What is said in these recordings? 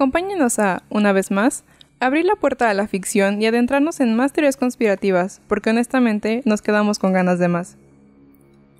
Acompáñenos a, una vez más, abrir la puerta a la ficción y adentrarnos en más teorías conspirativas, porque honestamente nos quedamos con ganas de más.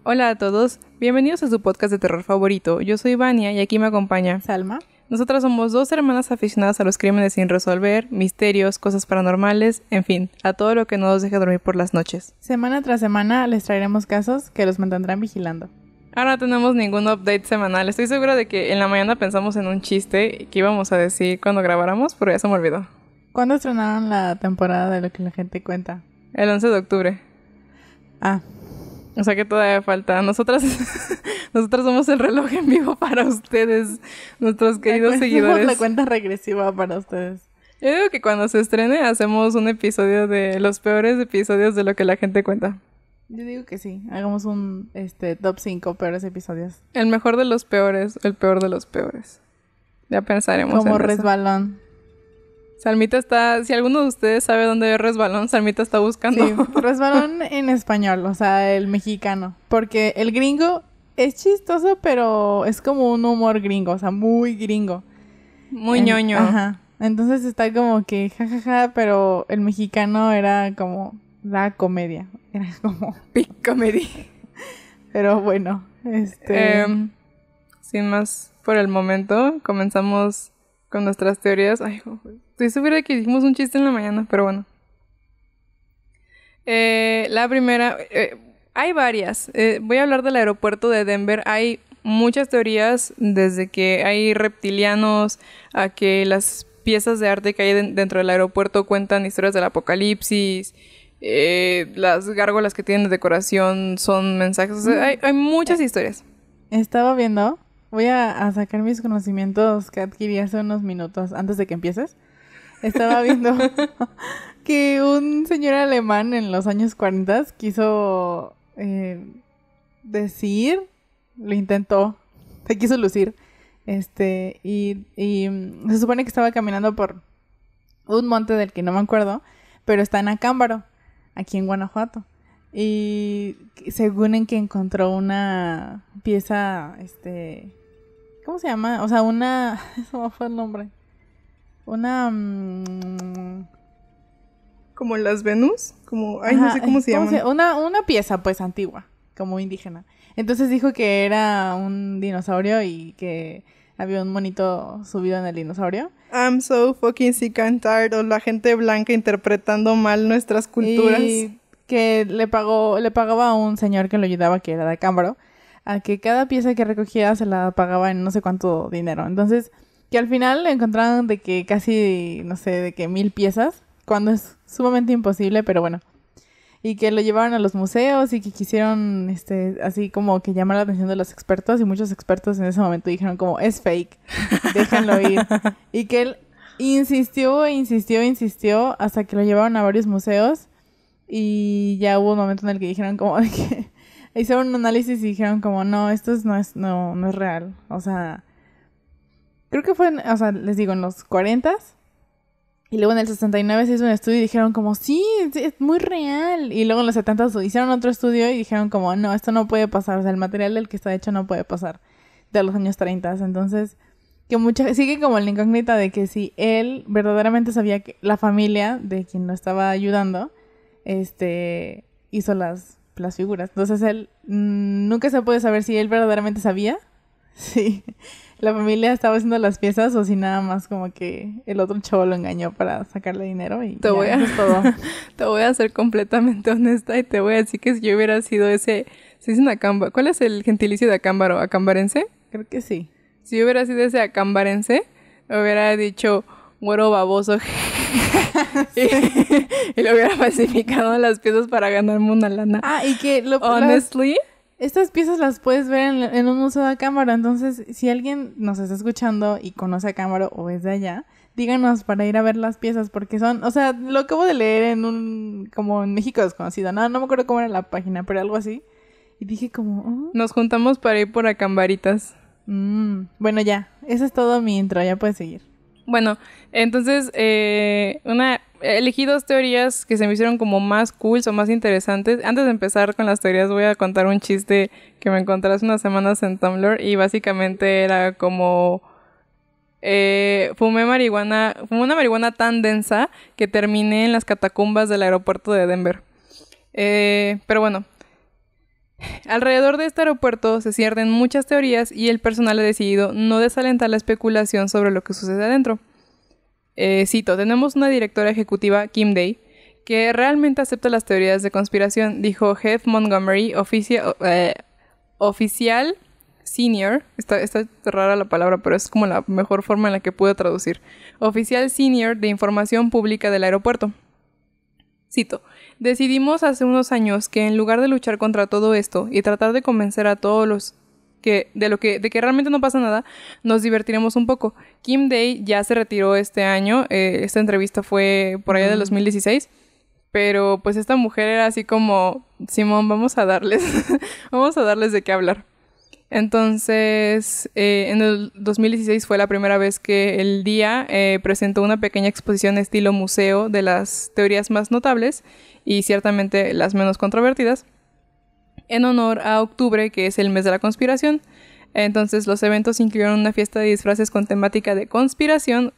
Hola a todos, bienvenidos a su podcast de terror favorito. Yo soy Vania y aquí me acompaña Salma. Nosotras somos dos hermanas aficionadas a los crímenes sin resolver, misterios, cosas paranormales, en fin, a todo lo que no nos deja dormir por las noches. Semana tras semana les traeremos casos que los mantendrán vigilando. Ahora no tenemos ningún update semanal. Estoy segura de que en la mañana pensamos en un chiste que íbamos a decir cuando grabáramos, pero ya se me olvidó. ¿Cuándo estrenaron la temporada de lo que la gente cuenta? El 11 de octubre. Ah. O sea que todavía falta. Nosotras, nosotras somos el reloj en vivo para ustedes, nuestros queridos seguidores. la cuenta regresiva para ustedes. Yo digo que cuando se estrene hacemos un episodio de los peores episodios de lo que la gente cuenta. Yo digo que sí. Hagamos un este, top 5 peores episodios. El mejor de los peores, el peor de los peores. Ya pensaremos. Como resbalón. Salmita está, si alguno de ustedes sabe dónde es resbalón, Salmita está buscando. Sí, resbalón en español, o sea, el mexicano. Porque el gringo es chistoso, pero es como un humor gringo, o sea, muy gringo. Muy ñoño. Ajá. Entonces está como que jajaja, pero el mexicano era como la comedia. Era como... Pic comedy. Pero bueno, este... Em, sin más por el momento, comenzamos con nuestras teorías. Ay, estoy segura que hicimos un chiste en la mañana, pero bueno. Eh, la primera, eh, hay varias. Eh, voy a hablar del aeropuerto de Denver. Hay muchas teorías, desde que hay reptilianos a que las piezas de arte que hay dentro del aeropuerto cuentan historias del apocalipsis. Eh, las gárgolas que tienen de decoración son mensajes. Mm. hay, muchas eh, historias. Estaba viendo, voy a, sacar mis conocimientos que adquirí hace unos minutos antes de que empieces. Estaba viendo que un señor alemán en los años 40 quiso eh, decir, lo intentó, se quiso lucir. Este, y, y mm, se supone que estaba caminando por un monte del que no me acuerdo, pero está en Acámbaro aquí en Guanajuato. Y según en que encontró una pieza, este, ¿cómo se llama? O sea, una, ¿cómo fue el nombre? Una... Mm, como las Venus, como, ay, no sé cómo se llama. Una, una pieza, pues, antigua, como indígena. Entonces dijo que era un dinosaurio y que había un monito subido en el dinosaurio. I'm so fucking sick and tired o la gente blanca interpretando mal nuestras culturas. Y que le pagó, le pagaba a un señor que lo ayudaba, que era de Cámbaro, a que cada pieza que recogía se la pagaba en no sé cuánto dinero. Entonces, que al final encontraron de que casi, no sé, de que mil piezas, cuando es sumamente imposible, pero bueno y que lo llevaron a los museos y que quisieron este así como que llamar la atención de los expertos y muchos expertos en ese momento dijeron como es fake, déjenlo ir. y que él insistió, insistió, insistió hasta que lo llevaron a varios museos y ya hubo un momento en el que dijeron como que hicieron un análisis y dijeron como no, esto no es no no es real, o sea, creo que fue, o sea, les digo en los 40s y luego en el 69 se hizo un estudio y dijeron como, sí, es muy real. Y luego en los 70 hicieron otro estudio y dijeron como, no, esto no puede pasar. O sea, el material del que está hecho no puede pasar de los años 30. Entonces, que mucha, sigue como la incógnita de que si él verdaderamente sabía que la familia de quien lo estaba ayudando, este, hizo las, las figuras. Entonces, él mm, nunca se puede saber si él verdaderamente sabía. Sí. ¿La familia estaba haciendo las piezas o si nada más como que el otro chavo lo engañó para sacarle dinero y te voy a, es todo? te voy a ser completamente honesta y te voy a decir que si yo hubiera sido ese... dice ¿Cuál es el gentilicio de acámbaro? ¿Acambarense? Creo que sí. Si yo hubiera sido ese acambarense, me hubiera dicho muero baboso. y, le lo hubiera falsificado las piezas para ganarme una lana. Ah, y que lo Honestly... Estas piezas las puedes ver en, un museo de cámara, entonces si alguien nos está escuchando y conoce a cámara o es de allá, díganos para ir a ver las piezas porque son, o sea, lo acabo de leer en un, como en México desconocido, no, no me acuerdo cómo era la página, pero algo así. Y dije como... Oh". Nos juntamos para ir por Acambaritas. Mm, bueno, ya, eso es todo mi intro, ya puedes seguir. Bueno, entonces, eh, una, elegí dos teorías que se me hicieron como más cool o más interesantes. Antes de empezar con las teorías, voy a contar un chiste que me encontré hace unas semanas en Tumblr y básicamente era como... Eh, fumé marihuana, fumé una marihuana tan densa que terminé en las catacumbas del aeropuerto de Denver. Eh, pero bueno, Alrededor de este aeropuerto se cierren muchas teorías y el personal ha decidido no desalentar la especulación sobre lo que sucede adentro. Eh, cito, tenemos una directora ejecutiva, Kim Day, que realmente acepta las teorías de conspiración, dijo Jeff Montgomery, eh, oficial senior, está, rara la palabra, pero es como la mejor forma en la que puedo traducir, oficial senior de información pública del aeropuerto. Cito, Decidimos hace unos años que en lugar de luchar contra todo esto y tratar de convencer a todos los que de lo que de que realmente no pasa nada, nos divertiremos un poco. Kim Day ya se retiró este año, eh, esta entrevista fue por allá de del 2016, pero pues esta mujer era así como Simón, vamos a darles vamos a darles de qué hablar. Entonces, eh, en el 2016 fue la primera vez que el día eh, presentó una pequeña exposición estilo museo de las teorías más notables y ciertamente las menos controvertidas, en honor a octubre, que es el mes de la conspiración. Entonces, los eventos incluyeron una fiesta de disfraces con temática de conspiración.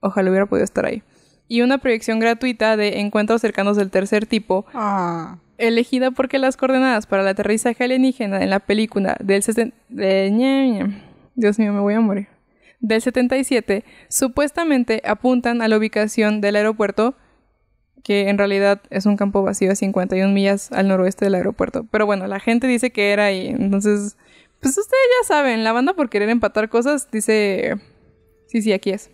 Ojalá hubiera podido estar ahí. Y una proyección gratuita de encuentros cercanos del tercer tipo. Ah elegida porque las coordenadas para el aterrizaje alienígena en la película del Dios mío, me voy a morir. Del 77 supuestamente apuntan a la ubicación del aeropuerto, que en realidad es un campo vacío a 51 millas al noroeste del aeropuerto. Pero bueno, la gente dice que era ahí, entonces, pues ustedes ya saben, la banda por querer empatar cosas dice, sí, sí, aquí es.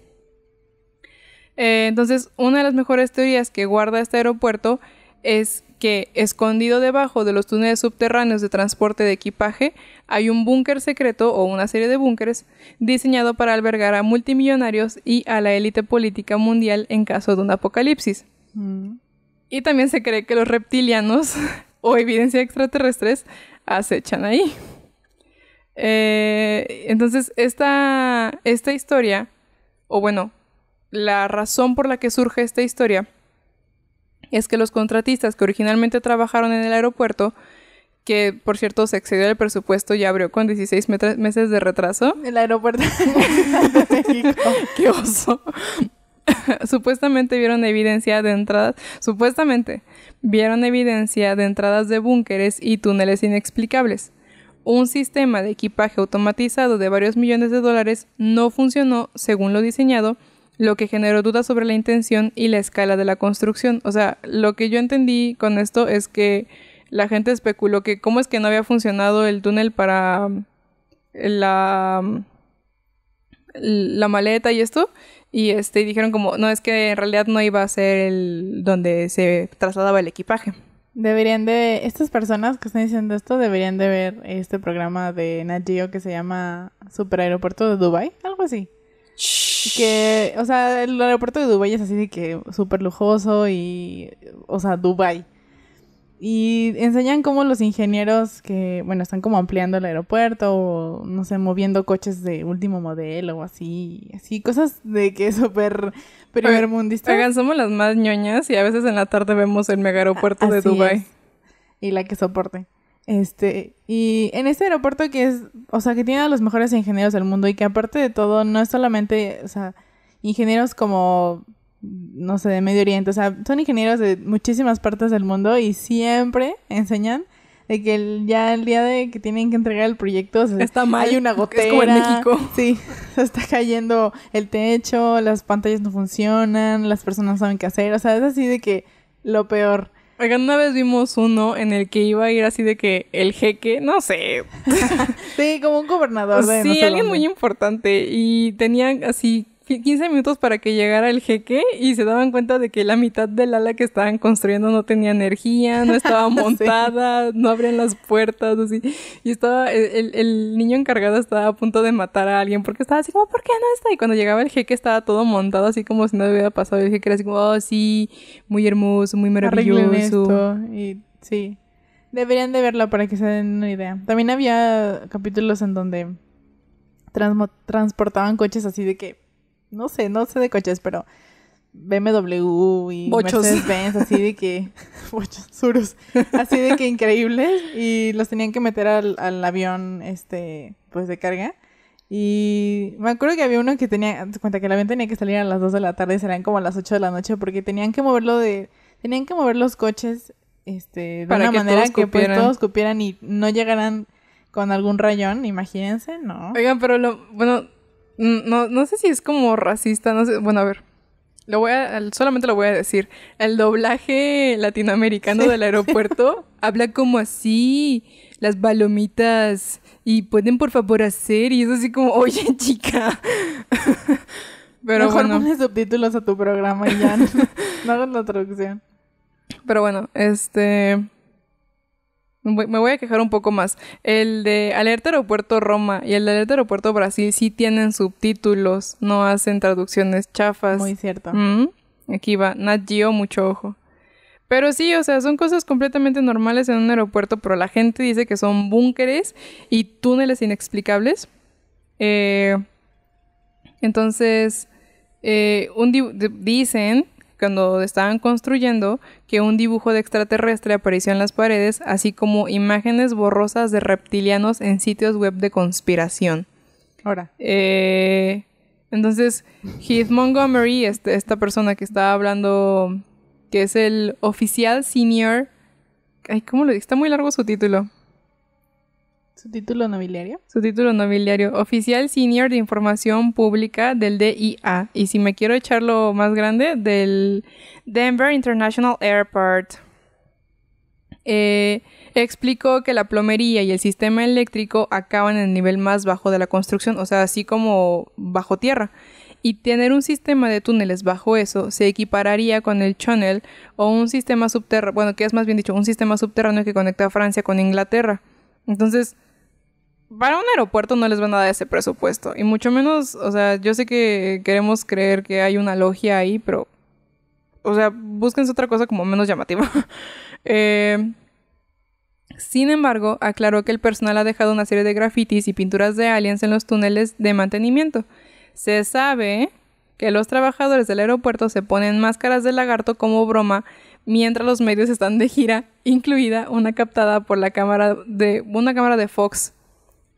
Eh, entonces, una de las mejores teorías que guarda este aeropuerto es que, escondido debajo de los túneles subterráneos de transporte de equipaje, hay un búnker secreto o una serie de búnkeres diseñado para albergar a multimillonarios y a la élite política mundial en caso de un apocalipsis. Mm. Y también se cree que los reptilianos o evidencia extraterrestres acechan ahí. Eh, entonces, esta, esta historia, o bueno, la razón por la que surge esta historia, es que los contratistas que originalmente trabajaron en el aeropuerto, que por cierto se excedió el presupuesto y abrió con 16 meses de retraso. El aeropuerto de México. ¡Qué oso! supuestamente vieron evidencia de entradas, supuestamente vieron evidencia de entradas de búnkeres y túneles inexplicables. Un sistema de equipaje automatizado de varios millones de dólares no funcionó según lo diseñado lo que generó dudas sobre la intención y la escala de la construcción. O sea, lo que yo entendí con esto es que la gente especuló que cómo es que no había funcionado el túnel para mm, la, mm, la maleta y esto. Y este, dijeron como, no, es que en realidad no iba a ser el donde se trasladaba el equipaje. Deberían de, estas personas que están diciendo esto deberían de ver este programa de Nat que se llama Superaeropuerto de Dubai, algo así. Shh que, o sea, el aeropuerto de Dubái es así de que súper lujoso y, o sea, Dubái. Y enseñan cómo los ingenieros que, bueno, están como ampliando el aeropuerto o, no sé, moviendo coches de último modelo o así, así, cosas de que súper primer mundista. Oigan, somos las más ñoñas y a veces en la tarde vemos el mega aeropuerto de Dubái. Y la que soporte. Este, y en este aeropuerto que es, o sea, que tiene a los mejores ingenieros del mundo y que aparte de todo, no es solamente, o sea, ingenieros como, no sé, de Medio Oriente, o sea, son ingenieros de muchísimas partes del mundo y siempre enseñan de que ya el día de que tienen que entregar el proyecto se, está mal, hay una gotera, es como en México. sí, se está cayendo el techo, las pantallas no funcionan, las personas no saben qué hacer, o sea, es así de que lo peor. Oigan, una vez vimos uno en el que iba a ir así de que el jeque, no sé. sí, como un gobernador de Sí, alguien muy importante. Y tenía así 15 minutos para que llegara el jeque y se daban cuenta de que la mitad del ala que estaban construyendo no tenía energía, no estaba montada, no abrían las puertas, así. Y estaba, el, niño encargado estaba a punto de matar a alguien porque estaba así como, ¿por qué no está? Y cuando llegaba el jeque estaba todo montado así como si no hubiera pasado. El jeque era así como, oh, sí, muy hermoso, muy maravilloso. y sí. Deberían de verlo para que se den una idea. También había capítulos en donde transportaban coches así de que no sé, no sé de coches, pero BMW y Mercedes Benz, así de que. Bochos, suros. Así de que increíbles. Y los tenían que meter al, al, avión, este, pues de carga. Y me acuerdo que había uno que tenía. Cuenta que el avión tenía que salir a las 2 de la tarde serán como a las 8 de la noche porque tenían que moverlo de. Tenían que mover los coches, este, de una manera que pues, cupieran. todos cupieran y no llegaran con algún rayón, imagínense, ¿no? Oigan, pero lo. Bueno Mm, no, no sé si es como racista, no sé. Bueno, a ver. Lo voy a, solamente lo voy a decir. El doblaje latinoamericano del aeropuerto habla como así, las balomitas, y pueden por favor hacer, y es así como, oye chica. Pero bueno. subtítulos a tu programa y ya hagas la traducción. Pero bueno, este. Me voy a quejar un poco más. El de Alerta Aeropuerto Roma y el de Alerta Aeropuerto Brasil sí tienen subtítulos, no hacen traducciones chafas. Muy cierto. Mm, aquí va, Nat mucho ojo. Pero sí, o sea, son cosas completamente normales en un aeropuerto, pero la gente dice que son búnkeres y túneles inexplicables. Eh, entonces, eh, dicen cuando estaban construyendo que un dibujo de extraterrestre apareció en las paredes, así como imágenes borrosas de reptilianos en sitios web de conspiración. Ahora. Eh, entonces, Heath Montgomery, este, esta persona que estaba hablando, que es el oficial senior. Ay, ¿cómo lo Está muy largo su título. Su título nobiliario. Su título nobiliario. Oficial Senior de Información Pública del DIA. Y si me quiero echarlo más grande, del Denver International Airport. Eh, explicó que la plomería y el sistema eléctrico acaban en el nivel más bajo de la construcción, o sea, así como bajo tierra. Y tener un sistema de túneles bajo eso se equipararía con el channel o un sistema subterráneo, bueno, que es más bien dicho, un sistema subterráneo que conecta a Francia con Inglaterra. Entonces, para un aeropuerto no les va nada de ese presupuesto. Y mucho menos, o sea, yo sé que queremos creer que hay una logia ahí, pero. O sea, búsquense otra cosa como menos llamativa. Eh, sin embargo, aclaró que el personal ha dejado una serie de grafitis y pinturas de aliens en los túneles de mantenimiento. Se sabe que los trabajadores del aeropuerto se ponen máscaras de lagarto como broma mientras los medios están de gira, incluida una captada por la cámara de una cámara de Fox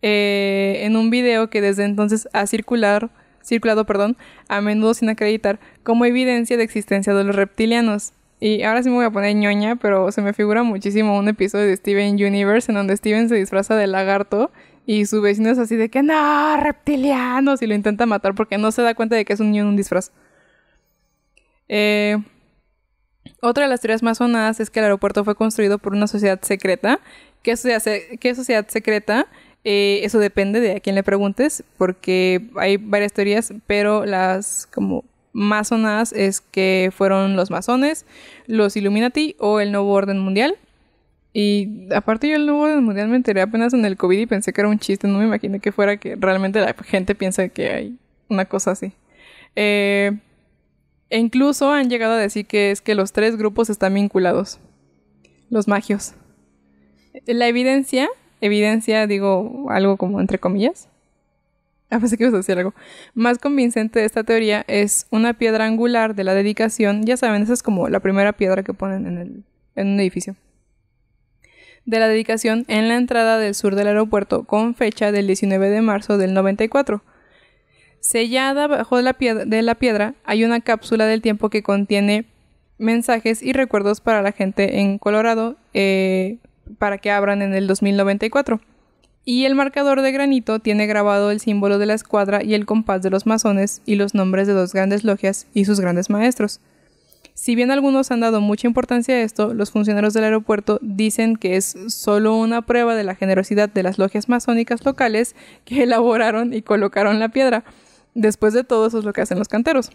eh, en un video que desde entonces ha circular, circulado perdón, a menudo sin acreditar como evidencia de existencia de los reptilianos. Y ahora sí me voy a poner ñoña, pero se me figura muchísimo un episodio de Steven Universe en donde Steven se disfraza de lagarto y su vecino es así de que no, reptilianos, y lo intenta matar porque no se da cuenta de que es un niño en un disfraz. Eh, otra de las teorías más sonadas es que el aeropuerto fue construido por una sociedad secreta. qué sociedad secreta? Eh, eso depende de a quién le preguntes, porque hay varias teorías, pero las como más sonadas es que fueron los masones, los Illuminati o el nuevo orden mundial. Y aparte yo el nuevo orden mundial me enteré apenas en el COVID y pensé que era un chiste, no me imaginé que fuera que realmente la gente piensa que hay una cosa así. Eh, e incluso han llegado a decir que es que los tres grupos están vinculados. Los magios. La evidencia evidencia, digo algo como entre comillas. Ah, pensé que ibas a decir algo. Más convincente de esta teoría es una piedra angular de la dedicación. Ya saben, esa es como la primera piedra que ponen en, el, un edificio. De la dedicación en la entrada del sur del aeropuerto con fecha del 19 de marzo del 94. Sellada bajo de la, piedra, de la piedra hay una cápsula del tiempo que contiene mensajes y recuerdos para la gente en Colorado. Eh, para que abran en el 2094. Y el marcador de granito tiene grabado el símbolo de la escuadra y el compás de los masones y los nombres de dos grandes logias y sus grandes maestros. Si bien algunos han dado mucha importancia a esto, los funcionarios del aeropuerto dicen que es solo una prueba de la generosidad de las logias masónicas locales que elaboraron y colocaron la piedra. Después de todo, eso es lo que hacen los canteros,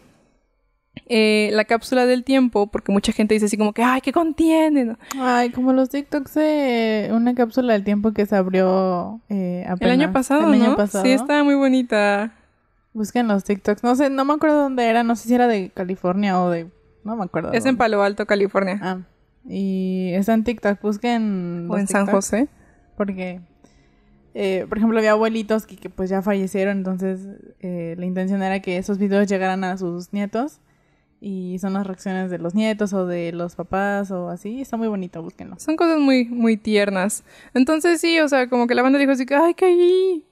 eh, la cápsula del tiempo, porque mucha gente dice así como que, ay, ¿qué contiene? Ay, como los TikToks de una cápsula del tiempo que se abrió eh, El año pasado, El ¿no? Sí, estaba muy bonita. Busquen los TikToks. No sé, no me acuerdo dónde era. No sé si era de California o de... No me acuerdo. Es en Palo Alto, California. Ah. Y está en TikTok. Busquen... O en San José. Porque... Eh, por ejemplo, había abuelitos que, que pues ya fallecieron, entonces la intención era que esos videos llegaran a sus nietos y son las reacciones de los nietos o de los papás o así. Está muy bonito, búsquenlo. Son cosas muy, muy tiernas. Entonces sí, o sea, como que la banda dijo así que, ay, caí,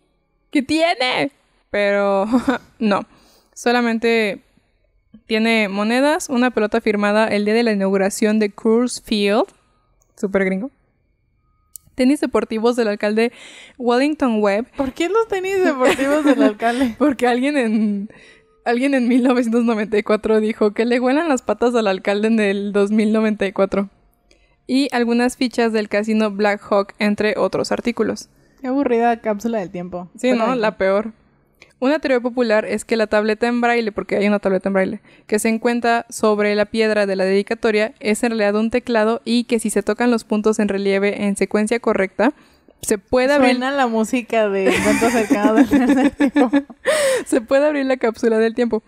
¿qué tiene? Pero no, solamente tiene monedas, una pelota firmada el día de la inauguración de Cruz Field, super gringo. Tenis deportivos del alcalde Wellington Webb. ¿Por qué los tenis deportivos del alcalde? Porque alguien en alguien en 1994 dijo que le huelan las patas al alcalde en el 2094. Y algunas fichas del casino Black Hawk, entre otros artículos. Qué aburrida cápsula del tiempo. Sí, ¿no? La peor. Una teoría popular es que la tableta en braille, porque hay una tableta en braille, que se encuentra sobre la piedra de la dedicatoria es en realidad un teclado y que si se tocan los puntos en relieve en secuencia correcta, se puede abrir. Suena la música de acercado tiempo. se puede abrir la cápsula del tiempo.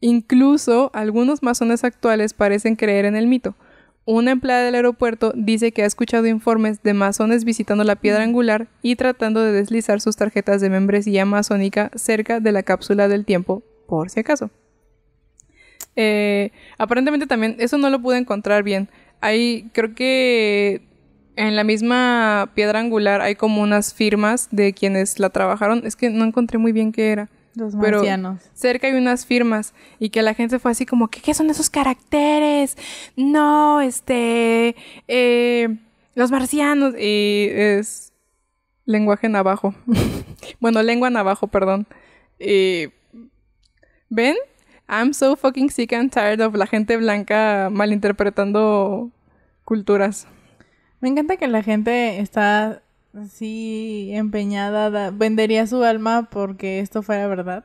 Incluso algunos masones actuales parecen creer en el mito. Una empleada del aeropuerto dice que ha escuchado informes de masones visitando la piedra mm. angular y tratando de deslizar sus tarjetas de membresía masónica cerca de la cápsula del tiempo, por si acaso. Eh, aparentemente también, eso no lo pude encontrar bien. Hay, creo que en la misma piedra angular hay como unas firmas de quienes la trabajaron. Es que no encontré muy bien qué era. Los pero marcianos. cerca hay unas firmas y que la gente fue así como, ¿qué, qué son esos caracteres? No, este, eh, los marcianos. Y es lenguaje navajo. bueno, lengua navajo, perdón. ¿Ven? I'm so fucking sick and tired of la gente blanca malinterpretando culturas. Me encanta que la gente está así empeñada, vendería su alma porque esto fuera verdad.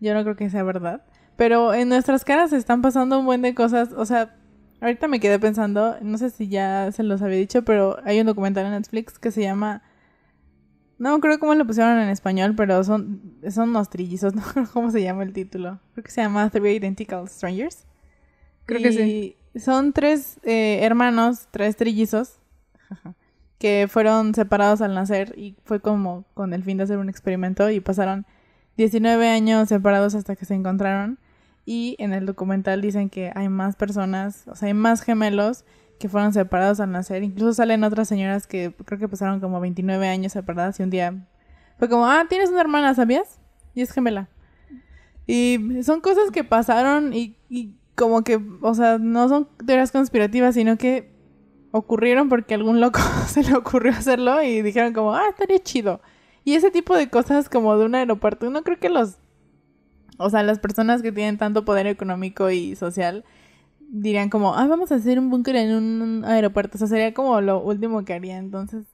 Yo no creo que sea verdad. Pero en nuestras caras están pasando un buen de cosas. O sea, ahorita me quedé pensando, no sé si ya se los había dicho, pero hay un documental en Netflix que se llama... No creo cómo lo pusieron en español, pero son, son unos trillizos, no creo cómo se llama el título. Creo que se llama Three Identical Strangers. Creo que sí. Son tres eh, hermanos, tres trillizos, que fueron separados al nacer y fue como con el fin de hacer un experimento y pasaron 19 años separados hasta que se encontraron. Y en el documental dicen que hay más personas, o sea, hay más gemelos que fueron separados al nacer. Incluso salen otras señoras que creo que pasaron como 29 años separadas y un día fue como, ah, tienes una hermana, ¿sabías? Y es gemela. Y son cosas que pasaron y como que, o sea, no son teorías conspirativas, sino que ocurrieron porque algún loco se le ocurrió hacerlo y dijeron como, ah, estaría chido. Y ese tipo de cosas como de un aeropuerto, no creo que los, o sea, las personas que tienen tanto poder económico y social dirían como, ah, vamos a hacer un búnker en un aeropuerto. O sea, sería como lo último que haría. Entonces,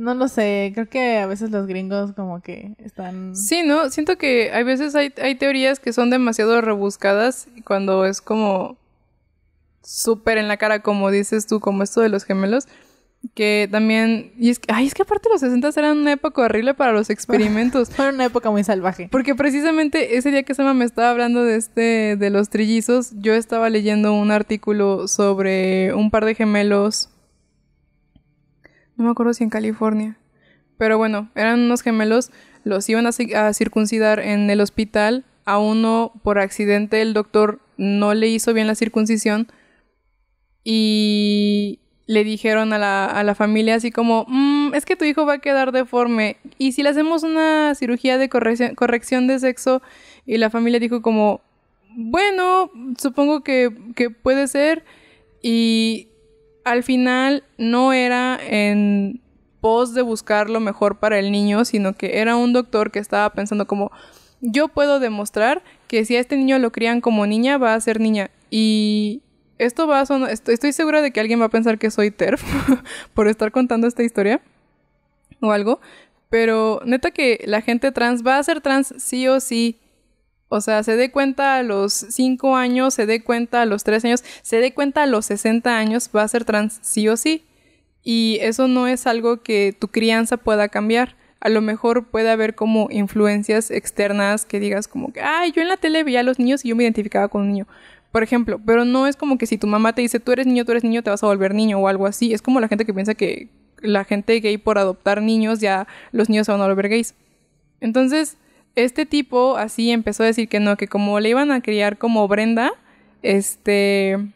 no lo sé, creo que a veces los gringos como que están... Sí, ¿no? Siento que a veces hay, teorías que son demasiado rebuscadas y cuando es como súper en la cara, como dices tú, como esto de los gemelos, que también... Y es que, ay, es que aparte los 60 eran una época horrible para los experimentos. Fue una época muy salvaje. Porque precisamente ese día que Sama me estaba hablando de este, de los trillizos, yo estaba leyendo un artículo sobre un par de gemelos no me acuerdo si en California. Pero bueno, eran unos gemelos, los iban a, circuncidar en el hospital. A uno, por accidente, el doctor no le hizo bien la circuncisión y le dijeron a la, familia así como, mm, es que tu hijo va a quedar deforme. Y si le hacemos una cirugía de corrección, corrección de sexo, y la familia dijo como, bueno, supongo que, que puede ser. Y al final no era en pos de buscar lo mejor para el niño, sino que era un doctor que estaba pensando como yo puedo demostrar que si a este niño lo crían como niña, va a ser niña. Y esto va a sonar, estoy, estoy segura de que alguien va a pensar que soy TERF por estar contando esta historia o algo, pero neta que la gente trans va a ser trans sí o sí o sea, se dé cuenta a los 5 años, se dé cuenta a los 3 años, se dé cuenta a los 60 años, va a ser trans sí o sí. Y eso no es algo que tu crianza pueda cambiar. A lo mejor puede haber como influencias externas que digas como que, ay, yo en la tele veía a los niños y yo me identificaba con un niño. Por ejemplo, pero no es como que si tu mamá te dice, tú eres niño, tú eres niño, te vas a volver niño o algo así. Es como la gente que piensa que la gente gay por adoptar niños ya los niños se van a volver gays. Entonces, este tipo así empezó a decir que no, que como le iban a criar como Brenda, este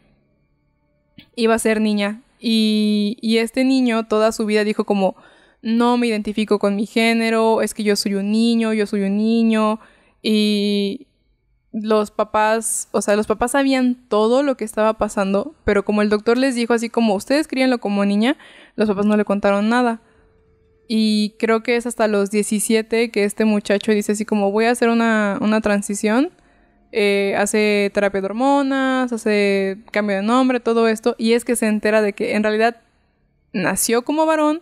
iba a ser niña. Y, este niño toda su vida dijo como, no me identifico con mi género, es que yo soy un niño, yo soy un niño. Y los papás, o sea, los papás sabían todo lo que estaba pasando, pero como el doctor les dijo así como, ustedes críanlo como niña, los papás no le contaron nada. Y creo que es hasta los 17 que este muchacho dice así como voy a hacer una, transición. Eh, hace terapia de hormonas, hace cambio de nombre, todo esto. Y es que se entera de que en realidad nació como varón,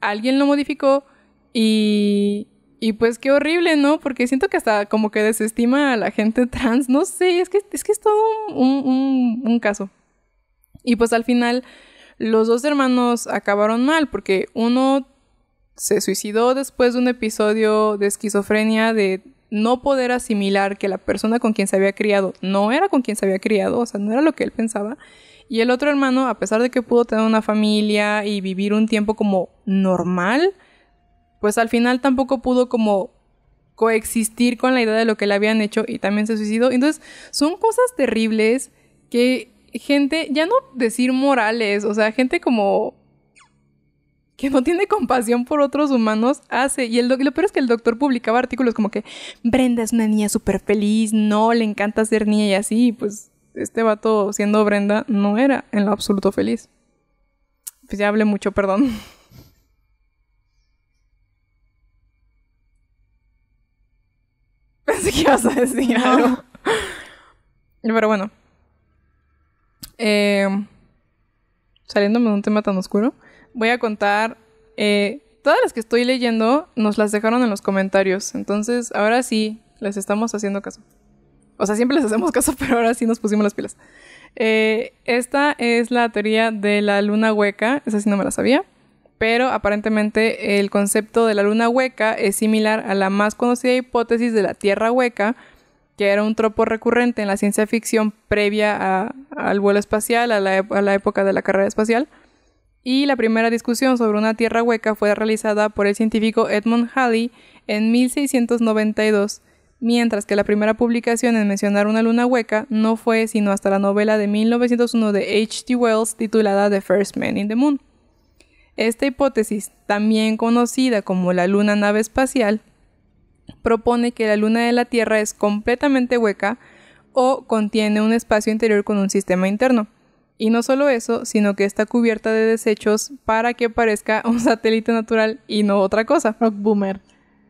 alguien lo modificó y, y pues qué horrible, ¿no? Porque siento que hasta como que desestima a la gente trans. No sé, es que es, que es todo un, un caso. Y pues al final los dos hermanos acabaron mal porque uno se suicidó después de un episodio de esquizofrenia de no poder asimilar que la persona con quien se había criado no era con quien se había criado, o sea, no era lo que él pensaba. Y el otro hermano, a pesar de que pudo tener una familia y vivir un tiempo como normal, pues al final tampoco pudo como coexistir con la idea de lo que le habían hecho y también se suicidó. Entonces, son cosas terribles que gente, ya no decir morales, o sea, gente como que no tiene compasión por otros humanos hace. Y, el, lo peor es que el doctor publicaba artículos como que Brenda es una niña súper feliz, no, le encanta ser niña y así. pues este vato, siendo Brenda, no era en lo absoluto feliz. Pues ya hablé mucho, perdón. Pensé que ibas a decir algo. Pero bueno. Eh, saliéndome de un tema tan oscuro voy a contar. Eh, todas las que estoy leyendo nos las dejaron en los comentarios. Entonces, ahora sí, les estamos haciendo caso. O sea, siempre les hacemos caso, pero ahora sí nos pusimos las pilas. Eh, esta es la teoría de la luna hueca. Esa sí no me la sabía. Pero aparentemente el concepto de la luna hueca es similar a la más conocida hipótesis de la Tierra hueca, que era un tropo recurrente en la ciencia ficción previa al vuelo espacial, a la, a la época de la carrera espacial y la primera discusión sobre una tierra hueca fue realizada por el científico Edmund Halley en 1692, mientras que la primera publicación en mencionar una luna hueca no fue sino hasta la novela de 1901 de H.G. Wells titulada The First Man in the Moon. Esta hipótesis, también conocida como la luna nave espacial, propone que la luna de la Tierra es completamente hueca o contiene un espacio interior con un sistema interno. Y no solo eso, sino que está cubierta de desechos para que parezca un satélite natural y no otra cosa. Rock boomer.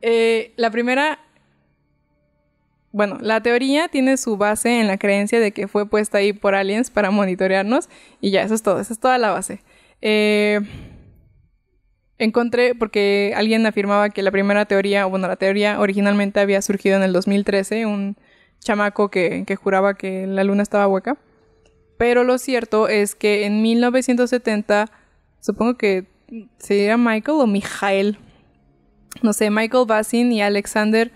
Eh, la primera bueno, la teoría tiene su base en la creencia de que fue puesta ahí por aliens para monitorearnos y ya, eso es todo, esa es toda la base. Eh, encontré, porque alguien afirmaba que la primera teoría, bueno, la teoría originalmente había surgido en el 2013, un chamaco que juraba que la luna estaba hueca. Pero lo cierto es que en 1970, supongo que sería Michael o Mijael, no sé, Michael Basin y Alexander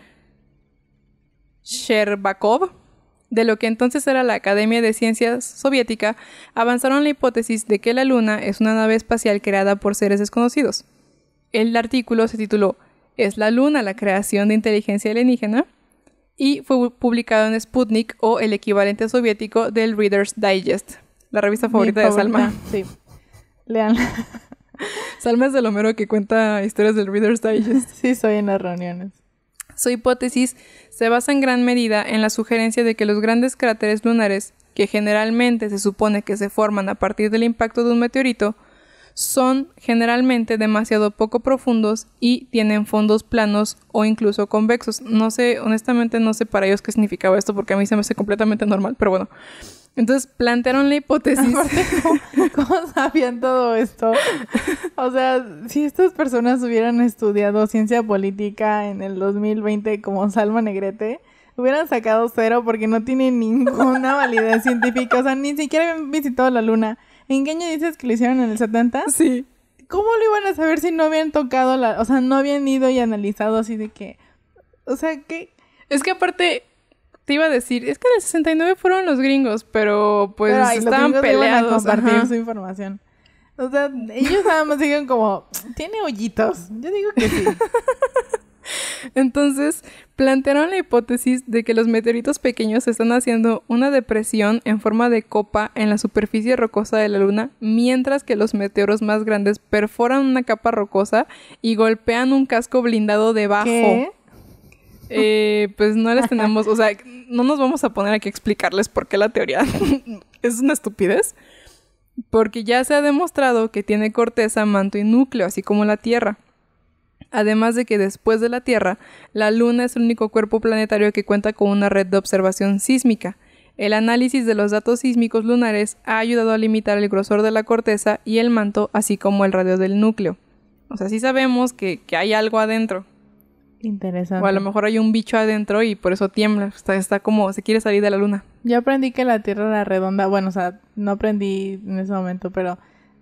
Sherbakov, de lo que entonces era la Academia de Ciencias Soviética, avanzaron la hipótesis de que la Luna es una nave espacial creada por seres desconocidos. El artículo se tituló ¿Es la Luna la creación de inteligencia alienígena? y fue publicado en Sputnik o el equivalente soviético del Reader's Digest, la revista favorita, de Salma. Sí, leanla. Salma es lo mero que cuenta historias del Reader's Digest. sí, soy en las reuniones. Su hipótesis se basa en gran medida en la sugerencia de que los grandes cráteres lunares, que generalmente se supone que se forman a partir del impacto de un meteorito, son generalmente demasiado poco profundos y tienen fondos planos o incluso convexos. No sé, honestamente no sé para ellos qué significaba esto porque a mí se me hace completamente normal, pero bueno. Entonces plantearon la hipótesis. ¿cómo, sabían todo esto? O sea, si estas personas hubieran estudiado ciencia política en el 2020 como Salma Negrete, hubieran sacado cero porque no tiene ninguna validez científica. O sea, ni siquiera habían visitado la luna. ¿En qué dices que lo hicieron en el 70? Sí. ¿Cómo lo iban a saber si no habían tocado la, o sea, no habían ido y analizado así de que, o sea, que... Es que aparte, te iba a decir, es que en el 69 fueron los gringos, pero pues están estaban peleados. a su información. O sea, ellos nada más digan como, tiene hoyitos. Yo digo que sí. Entonces, plantearon la hipótesis de que los meteoritos pequeños están haciendo una depresión en forma de copa en la superficie rocosa de la Luna, mientras que los meteoros más grandes perforan una capa rocosa y golpean un casco blindado debajo. Eh, pues no les tenemos, o sea, no nos vamos a poner aquí a explicarles por qué la teoría es una estupidez, porque ya se ha demostrado que tiene corteza, manto y núcleo, así como la Tierra. Además de que después de la Tierra, la Luna es el único cuerpo planetario que cuenta con una red de observación sísmica. El análisis de los datos sísmicos lunares ha ayudado a limitar el grosor de la corteza y el manto, así como el radio del núcleo. O sea, sí sabemos que, hay algo adentro. Interesante. O a lo mejor hay un bicho adentro y por eso tiembla. Está, está como, se quiere salir de la luna. Yo aprendí que la Tierra era redonda. Bueno, o sea, no aprendí en ese momento, pero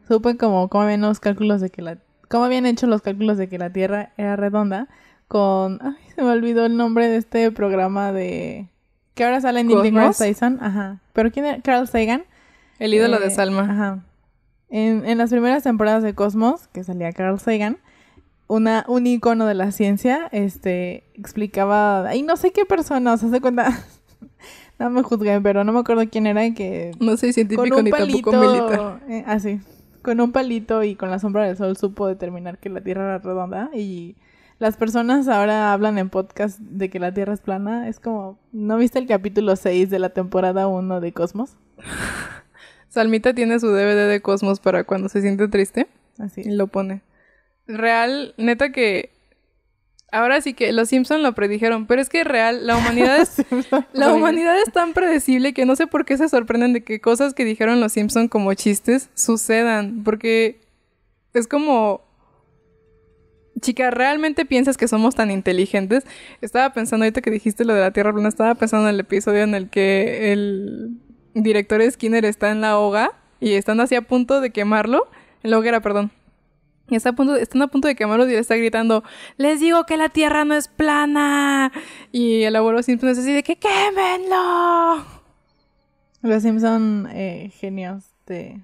supe como, como menos cálculos de que la Cómo habían hecho los cálculos de que la Tierra era redonda, con... Ay, se me olvidó el nombre de este programa de... Que ahora sale en Neil Ajá. ¿Pero quién era? Carl Sagan. El ídolo de eh, Salma. Ajá. En, en, las primeras temporadas de Cosmos, que salía Carl Sagan, una, un icono de la ciencia, este, explicaba... Ay, no sé qué persona, o sea, se cuenta... no me juzguen, pero no me acuerdo quién era que... No soy científico ni tampoco militar. Eh, así. Ah, con un palito y con la sombra del sol supo determinar que la Tierra era redonda y las personas ahora hablan en podcast de que la Tierra es plana. Es como, ¿no viste el capítulo 6 de la temporada 1 de Cosmos? Salmita tiene su DVD de Cosmos para cuando se siente triste. Así. Y lo pone. Real, neta que Ahora sí que los Simpson lo predijeron, pero es que real, la humanidad es, la humanidad es tan predecible que no sé por qué se sorprenden de que cosas que dijeron los Simpson como chistes sucedan, porque es como chica, ¿realmente piensas que somos tan inteligentes? Estaba pensando ahorita que dijiste lo de la Tierra plana, estaba pensando en el episodio en el que el director Skinner está en la hoga y están así a punto de quemarlo, en la hoguera, perdón. Y está a punto, están a punto de quemarlos y le está gritando, les digo que la Tierra no es plana. Y el abuelo Simpson es así de que quémenlo. Los Simpson, son... Eh, genios de...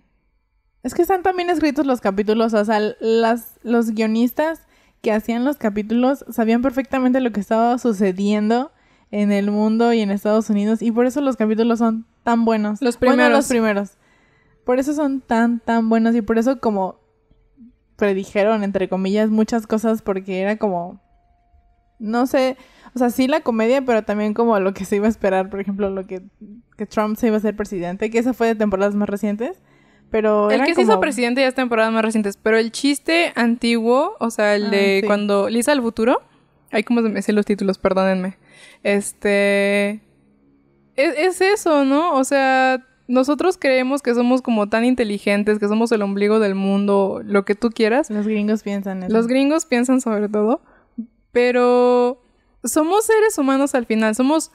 Es que están también escritos los capítulos, o sea, las, los guionistas que hacían los capítulos sabían perfectamente lo que estaba sucediendo en el mundo y en Estados Unidos y por eso los capítulos son tan buenos. Los primeros. los primeros. Por eso son tan, tan buenos y por eso como predijeron, entre comillas, muchas cosas porque era como, no sé, o sea, sí la comedia, pero también como lo que se iba a esperar, por ejemplo, lo que, que Trump se iba a ser presidente, que esa fue de temporadas más recientes. Pero el que se hizo presidente ya es temporadas más recientes, pero el chiste antiguo, o sea, el ah, de cuando Lisa el futuro, hay como se me los títulos, perdónenme. Este e-, es eso, ¿no? O sea, nosotros creemos que somos como tan inteligentes, que somos el ombligo del mundo, lo que tú quieras. Los gringos piensan eso. Los gringos piensan sobre todo, pero somos seres humanos al final, somos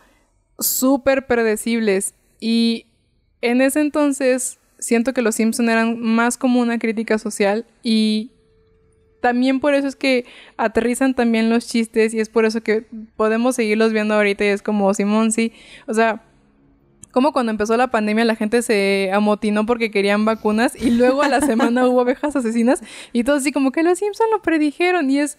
súper predecibles y en ese entonces siento que los Simpson eran más como una crítica social y también por eso es que aterrizan también los chistes y es por eso que podemos seguirlos viendo ahorita y es como Simón sí, o sea, como cuando empezó la pandemia la gente se amotinó porque querían vacunas y luego a la semana hubo abejas asesinas y todo así como que los Simpson lo predijeron y es,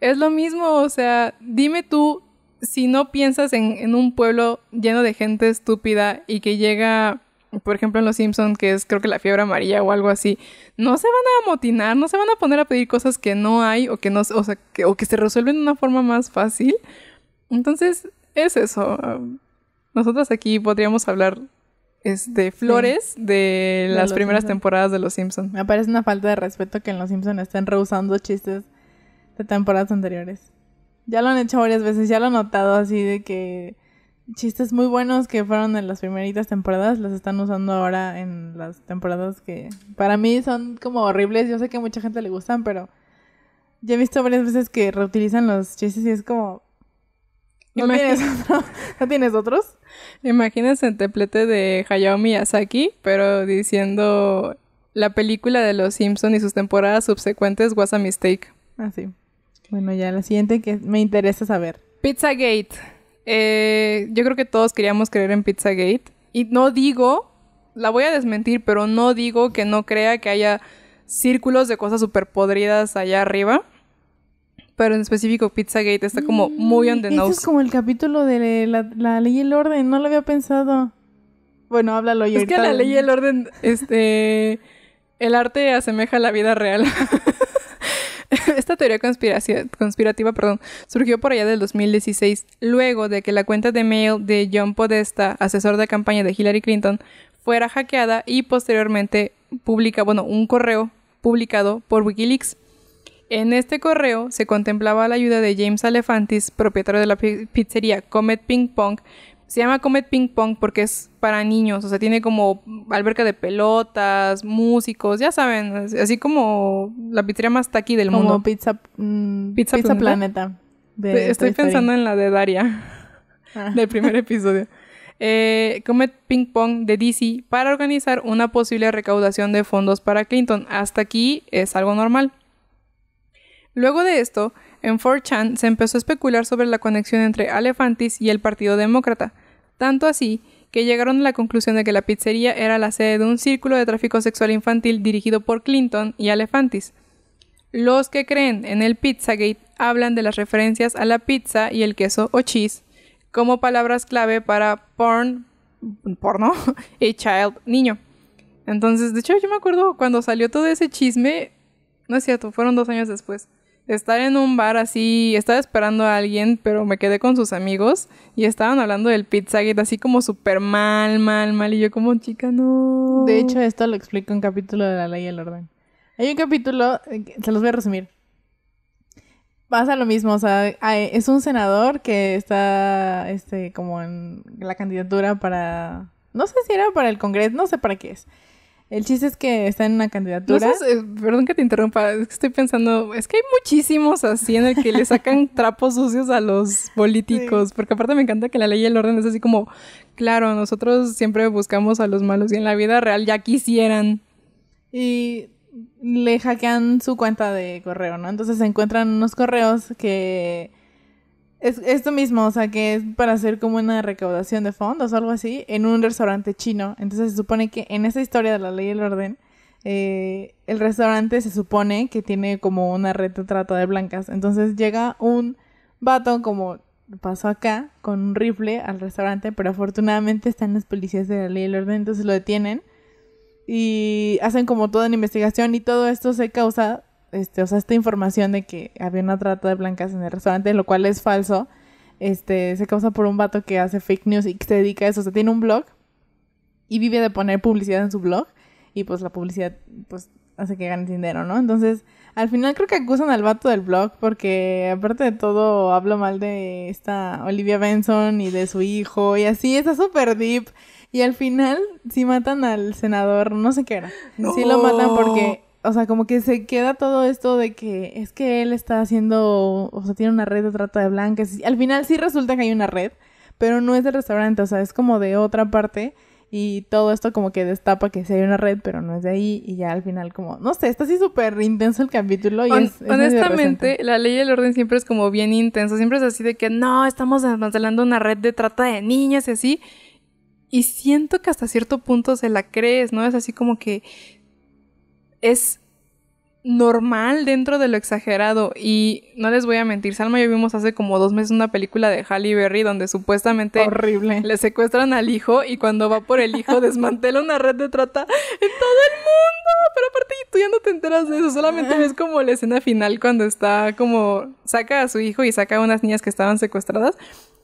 es lo mismo, o sea, dime tú si no piensas en, en un pueblo lleno de gente estúpida y que llega por ejemplo en Los Simpsons, que es creo que la fiebre amarilla o algo así, no se van a amotinar, no se van a poner a pedir cosas que no hay o que, no, sea, o que se resuelven de una forma más fácil. Entonces, es eso. Nosotros aquí podríamos hablar este, flores de las primeras temporadas de Los Simpsons. Me parece una falta de respeto que en Los Simpsons estén reusando chistes de temporadas anteriores. Ya lo han hecho varias veces, ya lo he notado así de que chistes muy buenos que fueron en las primeritas temporadas las están usando ahora en las temporadas que para mí son como horribles. Yo sé que mucha gente le gustan, pero ya he visto varias veces que reutilizan los chistes y es como ¿No, tienes, otros? Imagínense el teplete de Hayao Miyazaki, pero diciendo la película de Los Simpsons y sus temporadas subsecuentes was a mistake. Así. Ah, bueno, ya la siguiente que me interesa saber. Pizzagate. Eh, yo creo que todos queríamos creer en Pizzagate. Y no digo, la voy a desmentir, pero no digo que no crea que haya círculos de cosas súper podridas allá arriba pero en específico Pizzagate está como muy on the nose. Eso es como el capítulo de la, ley y el orden, no lo había pensado. Bueno, háblalo yo. Es que la ley y el orden, este, el arte asemeja a la vida real. Esta teoría conspirativa perdón, surgió por allá del 2016, luego de que la cuenta de mail de John Podesta, asesor de campaña de Hillary Clinton, fuera hackeada y posteriormente publica, bueno, un correo publicado por Wikileaks en este correo se contemplaba la ayuda de James Alefantis, propietario de la pizzería Comet Ping Pong. Se llama Comet Ping Pong porque es para niños, o sea, tiene como alberca de pelotas, músicos, ya saben, así como la pizzería más taqui del mundo. Mm, pizza, pizza, Planeta. Estoy pensando en la de Daria, ah. del primer episodio. Eh, Comet Ping Pong de DC para organizar una posible recaudación de fondos para Clinton. Hasta aquí es algo normal. Luego de esto, en 4chan se empezó a especular sobre la conexión entre Alefantis y el Partido Demócrata, tanto así que llegaron a la conclusión de que la pizzería era la sede de un círculo de tráfico sexual infantil dirigido por Clinton y Alefantis. Los que creen en el Pizzagate hablan de las referencias a la pizza y el queso o cheese como palabras clave para porn, porno y child, niño. Entonces, de hecho, yo me acuerdo cuando salió todo ese chisme, no es cierto, fueron dos años después estar en un bar así, estaba esperando a alguien, pero me quedé con sus amigos y estaban hablando del Pizzagate así como super mal, mal, mal. Y yo como, chica, no. De hecho, esto lo explico en capítulo de La Ley y el Orden. Hay un capítulo, eh, se los voy a resumir. Pasa lo mismo, o sea, es un senador que está, este, como en la candidatura para... No sé si era para el Congreso, no sé para qué es. El chiste es que está en una candidatura. Eh, perdón que te interrumpa, es que estoy pensando, es que hay muchísimos así en el que le sacan trapos sucios a los políticos, porque aparte me encanta que la ley y el orden es así como, claro, nosotros siempre buscamos a los malos y en la vida real ya quisieran. Y le hackean su cuenta de correo, ¿no? Entonces se encuentran unos correos que es esto mismo, o sea, que es para hacer como una recaudación de fondos o algo así en un restaurante chino. Entonces se supone que en esa historia de la ley y el orden, eh, el restaurante se supone que tiene como una red de trata de blancas. Entonces llega un vato como pasó acá con un rifle al restaurante, pero afortunadamente están las policías de la ley y orden, entonces lo detienen y hacen como toda una investigación y todo esto se causa este, o sea, esta información de que había una trata de blancas en el restaurante, lo cual es falso, este, se causa por un vato que hace fake news y que se dedica a eso. O sea, tiene un blog y vive de poner publicidad en su blog y pues la publicidad, pues, hace que gane dinero, ¿no? Entonces, al final creo que acusan al vato del blog porque, aparte de todo, habla mal de esta Olivia Benson y de su hijo y así, está súper deep. Y al final, si matan al senador, no sé qué era. Sí lo matan porque o sea, como que se queda todo esto de que es que él está haciendo, o sea, tiene una red de trata de blancas. Al final sí resulta que hay una red, pero no es del restaurante, o sea, es como de otra parte. Y todo esto como que destapa que sí hay una red, pero no es de ahí. Y ya al final como, no sé, está así súper intenso el capítulo. Y honestamente, la ley del orden siempre es como bien intenso. Siempre es así de que, no, estamos desmantelando una red de trata de niñas y así. Y siento que hasta cierto punto se la crees, ¿no? Es así como que es normal dentro de lo exagerado. Y no les voy a mentir, Salma y yo vimos hace como dos meses una película de Halle Berry donde supuestamente Horrible. le secuestran al hijo y cuando va por el hijo desmantela una red de trata en todo el mundo. Pero aparte tú ya no te enteras de eso, solamente ves como la escena final cuando está como saca a su hijo y saca a unas niñas que estaban secuestradas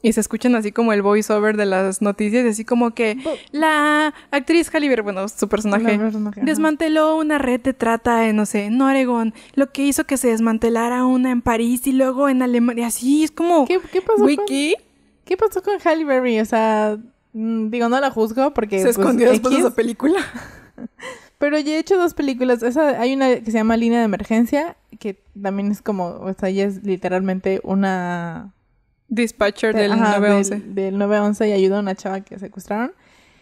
y se escuchan así como el voiceover de las noticias, así como que la actriz Halliburton, bueno, su personaje, desmanteló una red de trata en, no sé, en Oregón, lo que hizo que se desmantelara una en París y luego en Alemania, así es como... ¿Qué, pasó Wiki? ¿Qué pasó con Halliburton? O sea, mm, digo, no la juzgo porque... Se pues, escondió después de esa película. Pero ya he hecho dos películas. Esa, hay una que se llama Línea de Emergencia, que también es como, o sea, ella es literalmente una dispatcher del 911. Del, 911 y ayuda a una chava que secuestraron.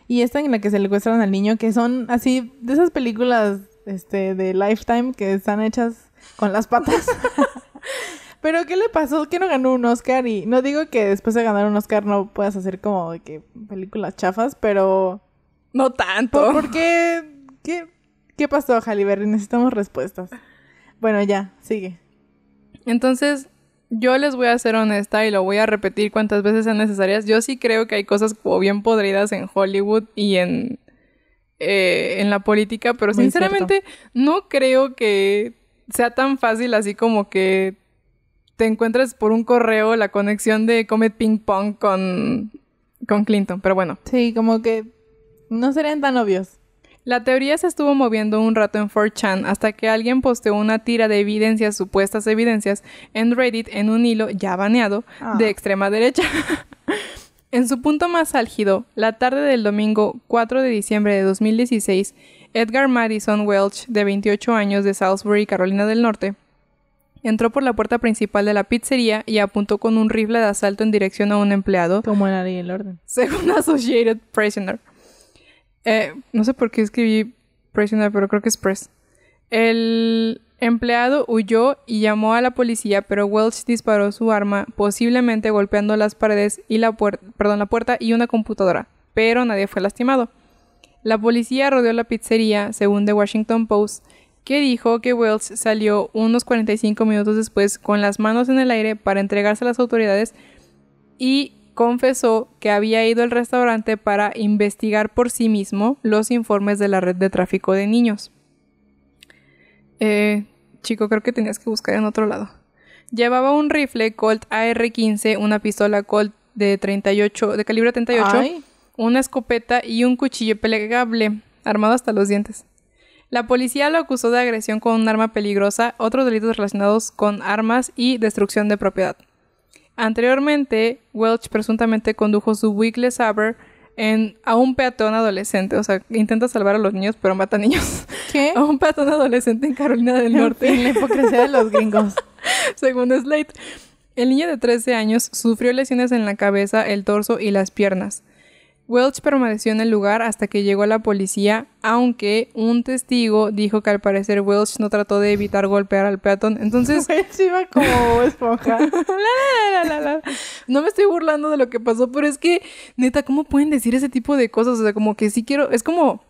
Y esta en la que se secuestran al niño, que son así, de esas películas este, de Lifetime que están hechas con las patas. Pero ¿qué le pasó? Que no ganó un Oscar y no digo que después de ganar un Oscar no puedas hacer como que películas chafas, pero no tanto. ¿Por, qué? qué? pasó, Jaliber? Necesitamos respuestas. Bueno, ya, sigue. Entonces, yo les voy a ser honesta y lo voy a repetir cuantas veces sean necesarias. Yo sí creo que hay cosas como bien podridas en Hollywood y en, eh, en la política, pero sinceramente no creo que sea tan fácil así como que te encuentres por un correo la conexión de Comet Ping Pong con, con Clinton, pero bueno. Sí, como que no serían tan obvios. La teoría se estuvo moviendo un rato en 4chan hasta que alguien posteó una tira de evidencias, supuestas evidencias, en Reddit en un hilo ya baneado ah. de extrema derecha. en su punto más álgido, la tarde del domingo 4 de diciembre de 2016, Edgar Madison Welch, de 28 años de Salisbury, Carolina del Norte, entró por la puerta principal de la pizzería y apuntó con un rifle de asalto en dirección a un empleado. Como el orden. Según Associated Prisoner. Eh, no sé por qué escribí presionar, pero creo que es press. El empleado huyó y llamó a la policía, pero Welch disparó su arma, posiblemente golpeando las paredes y la, puerta, perdón, la puerta y una computadora, pero nadie fue lastimado. La policía rodeó la pizzería, según The Washington Post, que dijo que Wells salió unos 45 minutos después con las manos en el aire para entregarse a las autoridades y confesó que había ido al restaurante para investigar por sí mismo los informes de la red de tráfico de niños. Eh, chico, creo que tenías que buscar en otro lado. Llevaba un rifle Colt AR-15, una pistola Colt de 38, de calibre 38, una escopeta y un cuchillo plegable, armado hasta los dientes. La policía lo acusó de agresión con un arma peligrosa, otros delitos relacionados con armas y destrucción de propiedad. Anteriormente, Welch presuntamente condujo su Weekly Saber en, a un peatón adolescente. O sea, intenta salvar a los niños, pero mata niños. ¿Qué? A un peatón adolescente en Carolina del Norte. En la hipocresía de los gringos. Según Slate, el niño de 13 años sufrió lesiones en la cabeza, el torso y las piernas. Welch permaneció en el lugar hasta que llegó la policía, aunque un testigo dijo que al parecer Welch no trató de evitar golpear al peatón. Entonces. Welch iba como esponja. no me estoy burlando de lo que pasó, pero es que, neta, ¿cómo pueden decir ese tipo de cosas? O sea, como que sí quiero. Es como.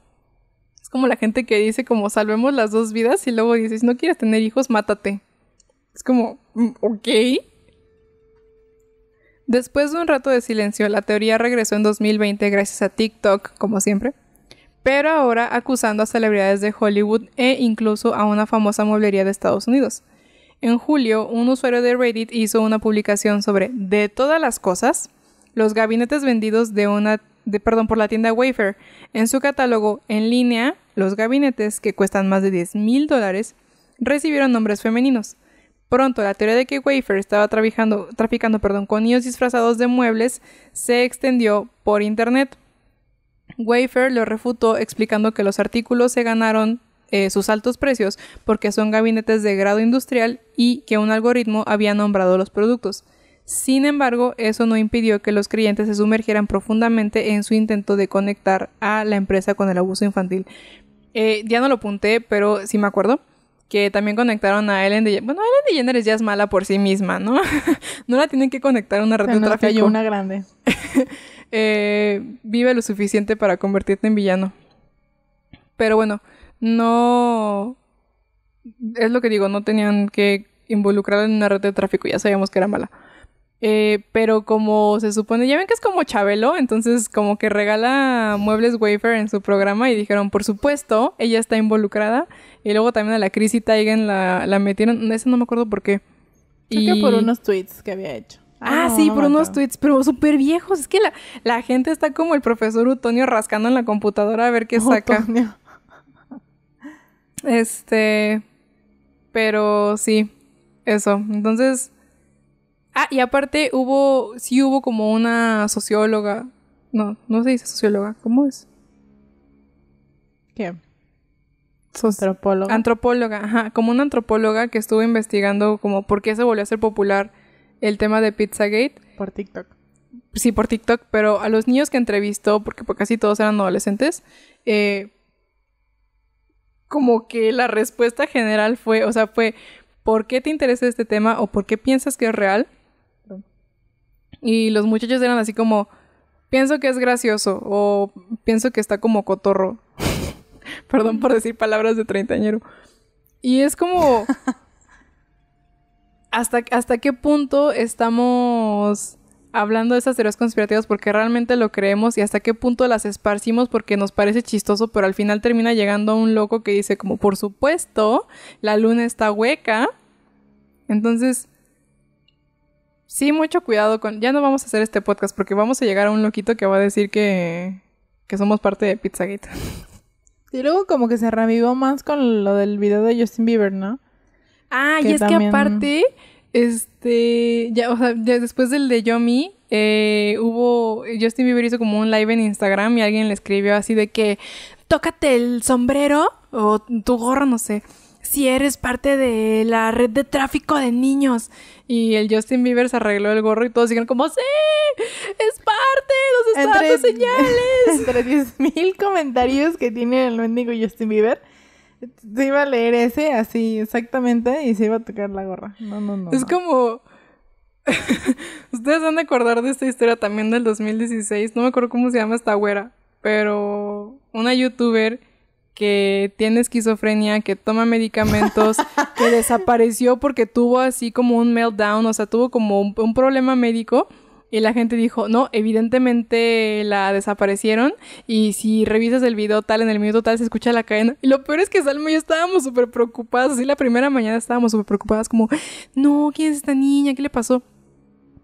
Es como la gente que dice, como salvemos las dos vidas, y luego dices, no quieres tener hijos, mátate. Es como, mm, ok. Después de un rato de silencio, la teoría regresó en 2020 gracias a TikTok, como siempre, pero ahora acusando a celebridades de Hollywood e incluso a una famosa mueblería de Estados Unidos. En julio, un usuario de Reddit hizo una publicación sobre de todas las cosas, los gabinetes vendidos de una de, perdón, por la tienda Wafer En su catálogo en línea, los gabinetes que cuestan más de 10 mil dólares recibieron nombres femeninos. Pronto, la teoría de que Wafer estaba traficando, perdón, con niños disfrazados de muebles se extendió por Internet. Wafer lo refutó explicando que los artículos se ganaron eh, sus altos precios porque son gabinetes de grado industrial y que un algoritmo había nombrado los productos. Sin embargo, eso no impidió que los clientes se sumergieran profundamente en su intento de conectar a la empresa con el abuso infantil. Eh, ya no lo apunté, pero sí me acuerdo que también conectaron a Ellen Jenner. Bueno, Ellen DeGeneres ya es mala por sí misma, ¿no? no la tienen que conectar a una red de tráfico. Cayó una grande. Eh, vive lo suficiente para convertirte en villano. Pero bueno, no... Es lo que digo, no tenían que involucrarla en una red de tráfico, ya sabíamos que era mala. Eh, pero como se supone, ya ven que es como Chabelo, entonces como que regala muebles wafer en su programa y dijeron, por supuesto, ella está involucrada. Y luego también a la crisis y la, la metieron, eso no me acuerdo por qué. Creo que por unos tweets que había hecho. Ah, ah sí, por unos tweets, pero súper viejos. Es que la, la, gente está como el profesor Utonio rascando en la computadora a ver qué saca. Utonio. Este, pero sí, eso. Entonces, Ah, y aparte hubo, sí hubo como una socióloga. No, no se dice socióloga, ¿cómo es? ¿Qué? antropóloga. Antropóloga, ajá, como una antropóloga que estuvo investigando como por qué se volvió a ser popular el tema de Pizzagate. Por TikTok. Sí, por TikTok, pero a los niños que entrevistó, porque, pues casi todos eran adolescentes, eh, como que la respuesta general fue, o sea, fue, ¿por qué te interesa este tema o por qué piensas que es real? Y los muchachos eran así como, pienso que es gracioso o pienso que está como cotorro. Perdón por decir palabras de treintañero. Y es como... hasta, ¿Hasta qué punto estamos hablando de esas teorías conspirativas porque realmente lo creemos y hasta qué punto las esparcimos porque nos parece chistoso, pero al final termina llegando a un loco que dice como, por supuesto, la luna está hueca. Entonces, Sí, mucho cuidado con. Ya no vamos a hacer este podcast porque vamos a llegar a un loquito que va a decir que, somos parte de Pizzagate. Y luego como que se reavivó más con lo del video de Justin Bieber, ¿no? Ah, y es que aparte, este, ya, o sea, después del de Yomi, eh, hubo, Justin Bieber hizo como un live en Instagram y alguien le escribió así de que, tócate el sombrero o tu gorro, no sé si eres parte de la red de tráfico de niños. Y el Justin Bieber se arregló el gorro y todos siguen como, sí, es parte, nos entre, señales. entre 10.000 comentarios que tiene el mendigo Justin Bieber. Se iba a leer ese así exactamente y se iba a tocar la gorra. No, no, no. Es como... Ustedes van a acordar de esta historia también del 2016. No me acuerdo cómo se llama esta güera, pero una youtuber que tiene esquizofrenia, que toma medicamentos, que desapareció porque tuvo así como un meltdown, o sea, tuvo como un, problema médico. Y la gente dijo, no, evidentemente la desaparecieron. Y si revisas el video tal, en el minuto tal, se escucha la cadena. Y lo peor es que Salma y yo estábamos súper preocupadas. Así la primera mañana estábamos súper preocupadas, como, no, ¿quién es esta niña? ¿Qué le pasó?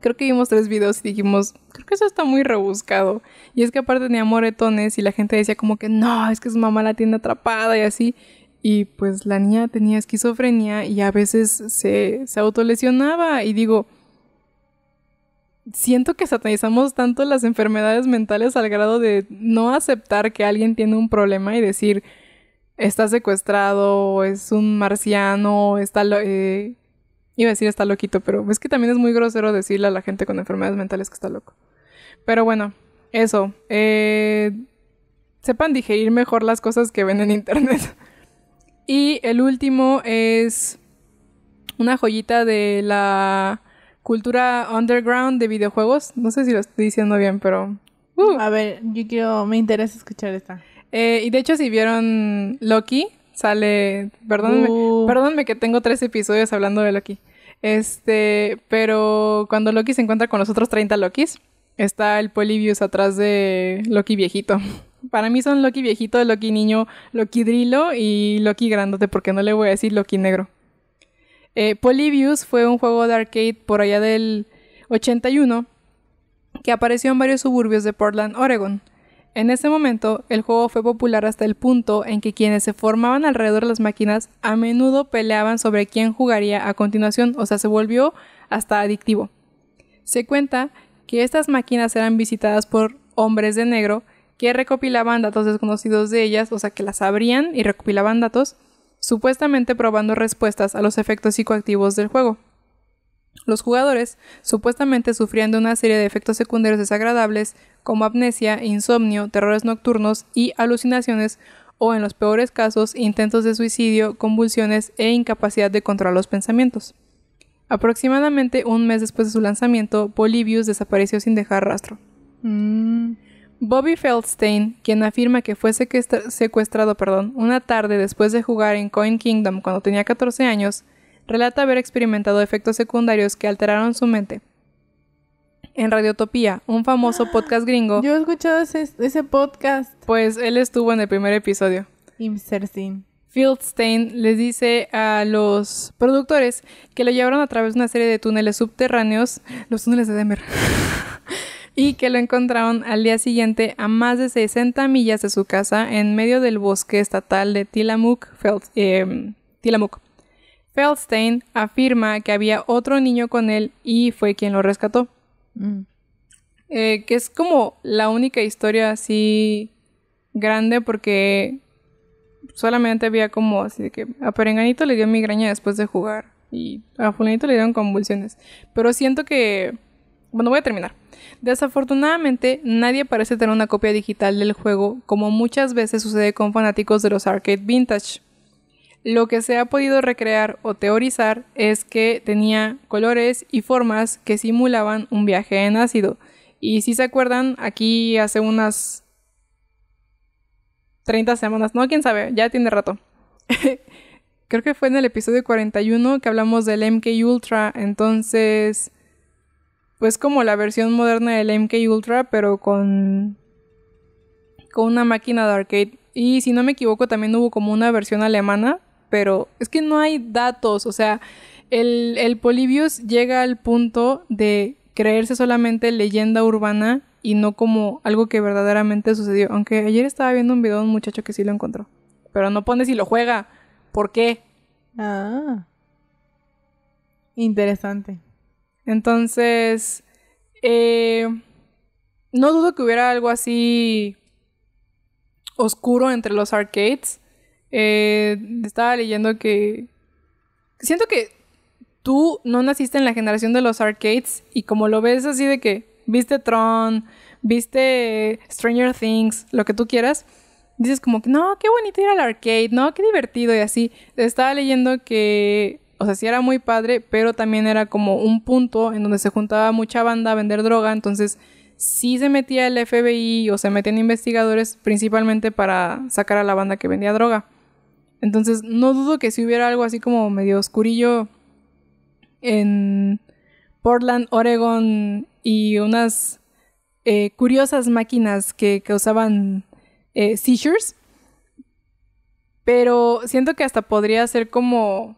creo que vimos tres videos y dijimos, creo que eso está muy rebuscado. Y es que aparte tenía moretones y la gente decía como que no, es que su mamá la tiene atrapada y así. Y pues la niña tenía esquizofrenia y a veces se, se autolesionaba. Y digo, siento que satanizamos tanto las enfermedades mentales al grado de no aceptar que alguien tiene un problema y decir, está secuestrado, es un marciano, está... Eh, Iba a decir está loquito, pero es que también es muy grosero decirle a la gente con enfermedades mentales que está loco. Pero bueno, eso. Eh, sepan digerir mejor las cosas que ven en internet. y el último es una joyita de la cultura underground de videojuegos. No sé si lo estoy diciendo bien, pero... Uh. A ver, yo quiero, me interesa escuchar esta. Eh, y de hecho, si vieron Loki, sale. Perdónenme, uh. que tengo tres episodios hablando de Loki. Este, pero cuando Loki se encuentra con los otros 30 Lokis, está el Polybius atrás de Loki viejito. Para mí son Loki viejito, Loki niño, Loki drilo y Loki grandote, porque no le voy a decir Loki negro. Eh, Polybius fue un juego de arcade por allá del 81 que apareció en varios suburbios de Portland, Oregon. En ese momento, el juego fue popular hasta el punto en que quienes se formaban alrededor de las máquinas a menudo peleaban sobre quién jugaría a continuación, o sea, se volvió hasta adictivo. Se cuenta que estas máquinas eran visitadas por hombres de negro que recopilaban datos desconocidos de ellas, o sea, que las abrían y recopilaban datos, supuestamente probando respuestas a los efectos psicoactivos del juego. Los jugadores supuestamente sufrían de una serie de efectos secundarios desagradables como amnesia, insomnio, terrores nocturnos y alucinaciones o en los peores casos intentos de suicidio, convulsiones e incapacidad de controlar los pensamientos. Aproximadamente un mes después de su lanzamiento, Bolivius desapareció sin dejar rastro. Mm. Bobby Feldstein, quien afirma que fue secuestrado perdón, una tarde después de jugar en Coin Kingdom cuando tenía 14 años, relata haber experimentado efectos secundarios que alteraron su mente. En Radiotopía, un famoso podcast gringo. Yo he escuchado ese, podcast. Pues él estuvo en el primer episodio. Fieldstein les dice a los productores que lo llevaron a través de una serie de túneles subterráneos, los túneles de Demer y que lo encontraron al día siguiente a más de 60 millas de su casa en medio del bosque estatal de Tilamook. Feld, em, Feldstein afirma que había otro niño con él y fue quien lo rescató. Mm. Eh, que es como la única historia así grande porque solamente había como así de que a Perenganito le dio migraña después de jugar y a Fulanito le dieron convulsiones. Pero siento que... Bueno, voy a terminar. Desafortunadamente, nadie parece tener una copia digital del juego, como muchas veces sucede con fanáticos de los arcade vintage. Lo que se ha podido recrear o teorizar es que tenía colores y formas que simulaban un viaje en ácido. Y si se acuerdan, aquí hace unas 30 semanas, no, quién sabe, ya tiene rato. Creo que fue en el episodio 41 que hablamos del MK Ultra, entonces pues como la versión moderna del MK Ultra, pero con con una máquina de arcade. Y si no me equivoco, también hubo como una versión alemana pero es que no hay datos, o sea, el, el llega al punto de creerse solamente leyenda urbana y no como algo que verdaderamente sucedió. Aunque ayer estaba viendo un video de un muchacho que sí lo encontró. Pero no pone si lo juega. ¿Por qué? Ah. Interesante. Entonces, eh, no dudo que hubiera algo así oscuro entre los arcades, eh, estaba leyendo que... Siento que tú no naciste en la generación de los arcades y como lo ves así de que viste Tron, viste Stranger Things, lo que tú quieras, dices como que no, qué bonito ir al arcade, no, qué divertido y así. Estaba leyendo que, o sea, sí era muy padre, pero también era como un punto en donde se juntaba mucha banda a vender droga, entonces sí se metía el FBI o se metían investigadores principalmente para sacar a la banda que vendía droga. Entonces, no dudo que si hubiera algo así como medio oscurillo en Portland, Oregon y unas eh, curiosas máquinas que causaban eh, seizures. Pero siento que hasta podría ser como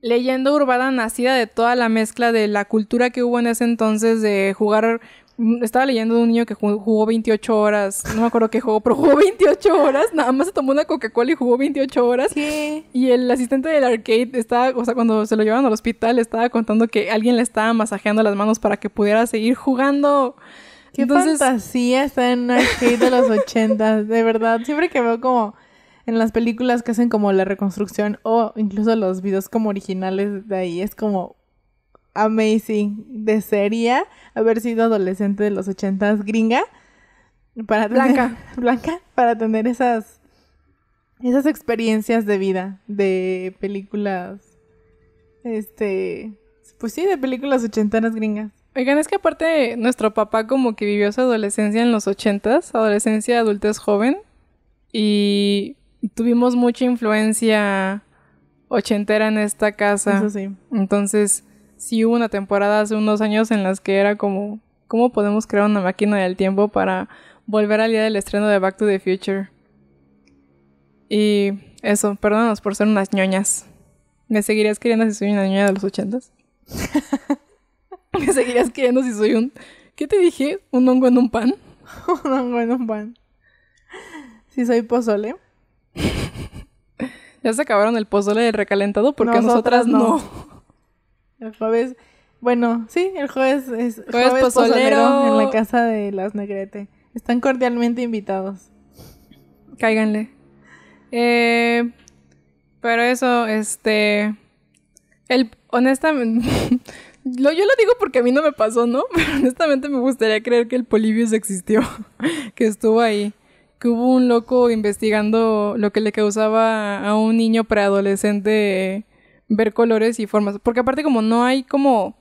leyenda urbana nacida de toda la mezcla de la cultura que hubo en ese entonces de jugar Mm, estaba leyendo de un niño que jugó 28 horas, no me acuerdo qué jugó, pero jugó 28 horas, nada más se tomó una Coca-Cola y jugó 28 horas. Y el asistente del arcade estaba, o sea, cuando se lo llevaron al hospital, estaba contando que alguien le estaba masajeando las manos para que pudiera seguir jugando. Qué Entonces... fantasía está en arcade de los 80, de verdad. Siempre que veo como en las películas que hacen como la reconstrucción o incluso los videos como originales de ahí, es como, amazing Desearía haber sido adolescente de los ochentas gringa para blanca blanca para tener esas esas experiencias de vida de películas este pues sí de películas ochentanas gringas Oigan, es que aparte nuestro papá como que vivió su adolescencia en los ochentas, adolescencia, adultez joven, y tuvimos mucha influencia ochentera en esta casa. Eso sí. Entonces, si hubo una temporada hace unos años en las que era como, ¿cómo podemos crear una máquina del tiempo para volver al día del estreno de Back to the Future? Y eso, perdónanos por ser unas ñoñas. ¿Me seguirías queriendo si soy una ñoña de los ochentas? ¿Me seguirías queriendo si soy un... ¿Qué te dije? ¿Un hongo en un pan? un hongo en un pan. Si soy pozole. ya se acabaron el pozole del recalentado porque nosotras, no. El jueves, bueno, sí, el jueves es jueves, en la casa de las Negrete. Están cordialmente invitados. Cáiganle. Eh, pero eso, este. El, honestamente. yo lo digo porque a mí no me pasó, ¿no? honestamente me gustaría creer que el Polibius existió, que estuvo ahí, que hubo un loco investigando lo que le causaba a un niño preadolescente ver colores y formas. Porque aparte como no hay como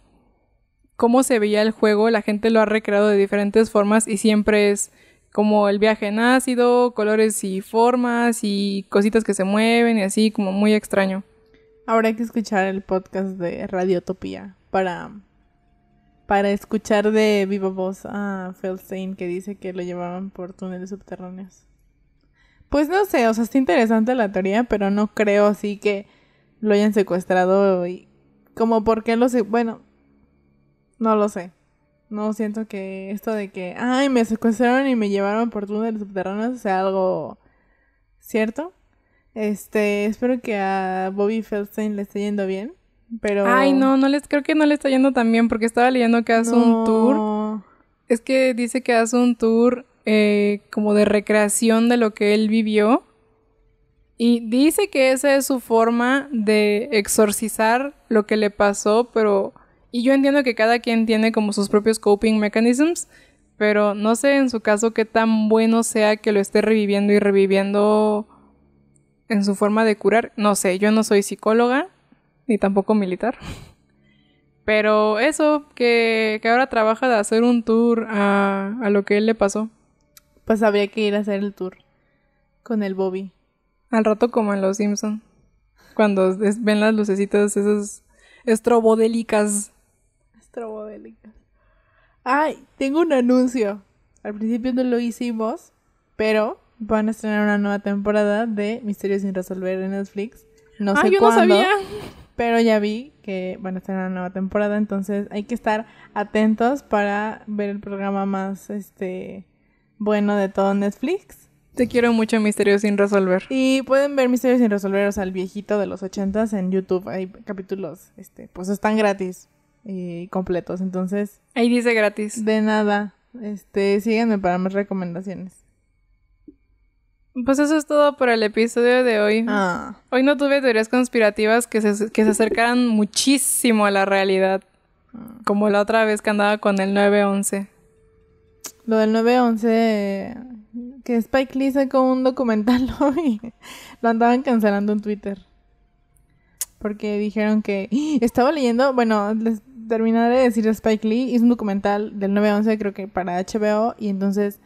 cómo se veía el juego, la gente lo ha recreado de diferentes formas y siempre es como el viaje en ácido, colores y formas y cositas que se mueven y así, como muy extraño. Ahora hay que escuchar el podcast de Radiotopía para, para escuchar de viva voz a Feldstein que dice que lo llevaban por túneles subterráneos. Pues no sé, o sea, está interesante la teoría, pero no creo así que lo hayan secuestrado y como por qué lo sé, bueno, no lo sé. No siento que esto de que, ay, me secuestraron y me llevaron por túneles subterráneos sea algo cierto. Este, espero que a Bobby Feldstein le esté yendo bien, pero Ay, no, no les creo que no le está yendo tan bien porque estaba leyendo que hace un tour. Es que dice que hace un tour eh, como de recreación de lo que él vivió y dice que esa es su forma de exorcizar lo que le pasó, pero... Y yo entiendo que cada quien tiene como sus propios coping mechanisms, pero no sé en su caso qué tan bueno sea que lo esté reviviendo y reviviendo en su forma de curar. No sé, yo no soy psicóloga, ni tampoco militar. Pero eso, que, ahora trabaja de hacer un tour a, a lo que él le pasó. Pues habría que ir a hacer el tour con el Bobby. Al rato como en Los Simpson. Cuando ven las lucecitas esas estrobodélicas. Estrobodélicas. Ay, tengo un anuncio. Al principio no lo hicimos, pero van a estrenar una nueva temporada de Misterios sin resolver en Netflix. No ah, sé yo cuándo, no sabía. Pero ya vi que van a estrenar una nueva temporada, entonces hay que estar atentos para ver el programa más este bueno de todo Netflix. Te quiero mucho, Misterios sin resolver. Y pueden ver Misterios sin resolver, o sea, el viejito de los ochentas en YouTube. Hay capítulos, este, pues están gratis y completos. Entonces. Ahí dice gratis. De nada. Este, síganme para más recomendaciones. Pues eso es todo por el episodio de hoy. Ah. Hoy no tuve teorías conspirativas que se, que se acercaran muchísimo a la realidad. Ah. Como la otra vez que andaba con el 911. Lo del 911 que Spike Lee sacó un documental hoy. Lo andaban cancelando en Twitter. Porque dijeron que. Estaba leyendo. Bueno, les terminaré de decir Spike Lee. Hizo un documental del 9-11, creo que para HBO. Y entonces.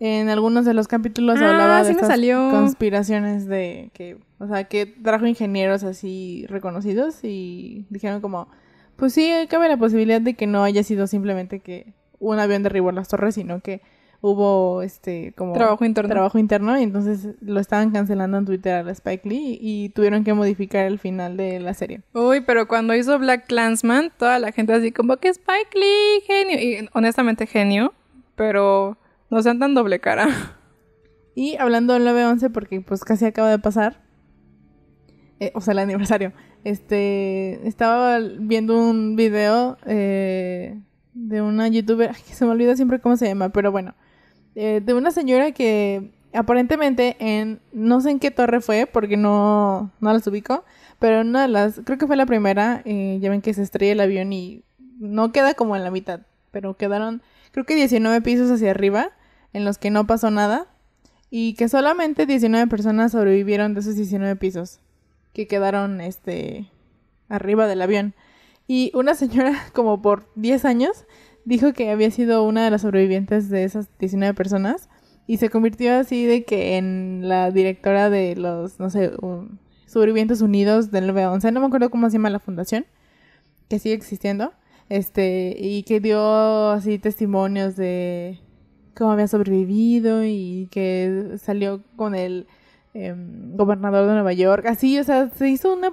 En algunos de los capítulos ah, hablaba de conspiraciones de que. O sea, que trajo ingenieros así reconocidos. Y dijeron como. Pues sí, cabe la posibilidad de que no haya sido simplemente que un avión derribó las torres, sino que hubo este como trabajo interno. trabajo interno y entonces lo estaban cancelando en Twitter a la Spike Lee y tuvieron que modificar el final de la serie. Uy, pero cuando hizo Black Clansman, toda la gente así como que Spike Lee, genio. Y honestamente genio, pero no sean tan doble cara. Y hablando del 9-11, porque pues casi acaba de pasar, eh, o sea, el aniversario, este, estaba viendo un video eh, de una youtuber, ay, se me olvida siempre cómo se llama, pero bueno, eh, de una señora que aparentemente en no sé en qué torre fue porque no, no las ubico, pero una de las, creo que fue la primera, eh, ya ven que se estrella el avión y no queda como en la mitad, pero quedaron creo que 19 pisos hacia arriba en los que no pasó nada y que solamente 19 personas sobrevivieron de esos 19 pisos que quedaron este arriba del avión. Y una señora como por 10 años dijo que había sido una de las sobrevivientes de esas 19 personas y se convirtió así de que en la directora de los, no sé, sobrevivientes unidos del 9 no me acuerdo cómo se llama la fundación, que sigue existiendo, este, y que dio así testimonios de cómo había sobrevivido y que salió con el em, gobernador de Nueva York, así, o sea, se hizo una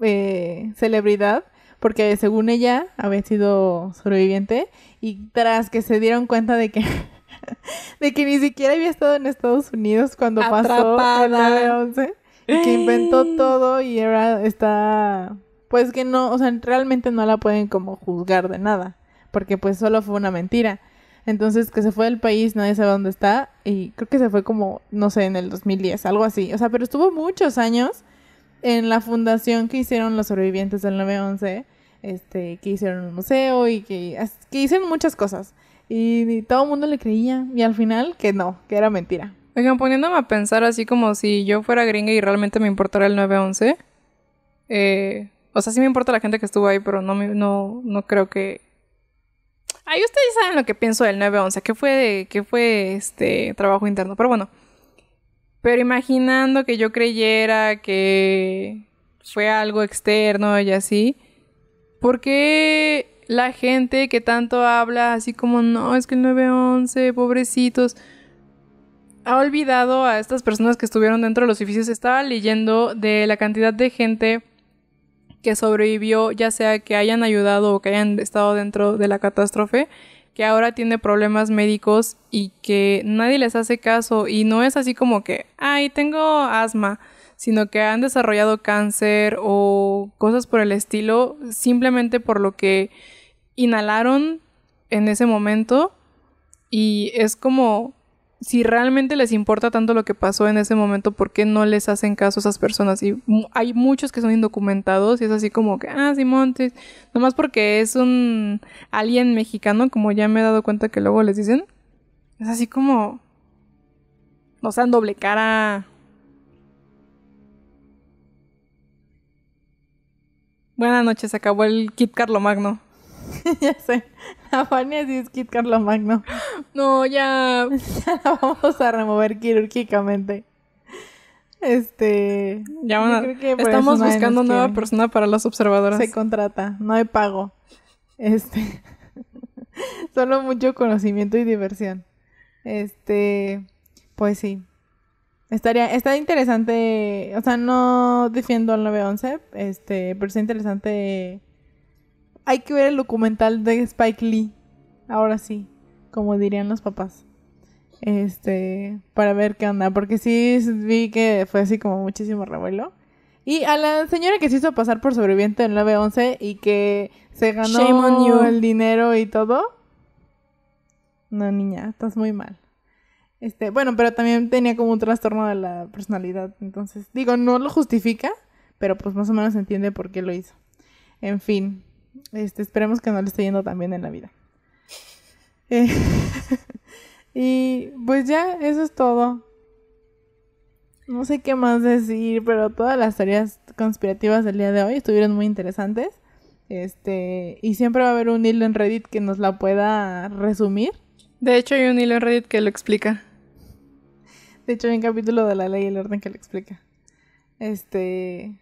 eh, celebridad porque según ella había sido sobreviviente y tras que se dieron cuenta de que de que ni siquiera había estado en Estados Unidos cuando pasó el 11. y que inventó todo y era está pues que no, o sea, realmente no la pueden como juzgar de nada, porque pues solo fue una mentira. Entonces, que se fue del país, nadie sabe dónde está, y creo que se fue como, no sé, en el 2010, algo así. O sea, pero estuvo muchos años en la fundación que hicieron los sobrevivientes del 9-11, este, que hicieron un museo y que, que hicieron muchas cosas. Y, todo el mundo le creía. Y al final, que no, que era mentira. Oigan, poniéndome a pensar así como si yo fuera gringa y realmente me importara el 9-11. Eh, o sea, sí me importa la gente que estuvo ahí, pero no, no, no creo que... Ay, ustedes saben lo que pienso del 9-11, que fue, que fue este trabajo interno. Pero bueno, pero imaginando que yo creyera que fue algo externo y así, ¿por qué la gente que tanto habla así como, no, es que el 9-11, pobrecitos, ha olvidado a estas personas que estuvieron dentro de los edificios? Estaba leyendo de la cantidad de gente que sobrevivió, ya sea que hayan ayudado o que hayan estado dentro de la catástrofe, que ahora tiene problemas médicos y que nadie les hace caso y no es así como que, ay, tengo asma, sino que han desarrollado cáncer o cosas por el estilo simplemente por lo que inhalaron en ese momento y es como si realmente les importa tanto lo que pasó en ese momento, ¿por qué no les hacen caso a esas personas? Y hay muchos que son indocumentados y es así como que, ah, Simón, nomás porque es un alien mexicano, como ya me he dado cuenta que luego les dicen. Es así como, no sean doble cara. Buenas noches, acabó el Kit Carlo Magno. ya sé. A Fania sí es Kit Magno. No, ya. vamos a remover quirúrgicamente. Este. Ya una... Estamos buscando nueva persona para las observadoras. Se contrata, no hay pago. Este. Solo mucho conocimiento y diversión. Este. Pues sí. Estaría, está interesante, o sea, no defiendo al 911, este, pero está interesante hay que ver el documental de Spike Lee. Ahora sí, como dirían los papás. Este, para ver qué anda, porque sí vi que fue así como muchísimo revuelo. Y a la señora que se hizo pasar por sobreviviente en la b 11 y que se ganó el dinero y todo. No, niña, estás muy mal. Este, bueno, pero también tenía como un trastorno de la personalidad. Entonces, digo, no lo justifica, pero pues más o menos entiende por qué lo hizo. En fin, este, esperemos que no le esté yendo tan bien en la vida. Eh, y pues ya, eso es todo. No sé qué más decir, pero todas las teorías conspirativas del día de hoy estuvieron muy interesantes. Este, y siempre va a haber un hilo en Reddit que nos la pueda resumir. De hecho, hay un hilo en Reddit que lo explica. De hecho, hay un capítulo de la ley y el orden que lo explica. Este,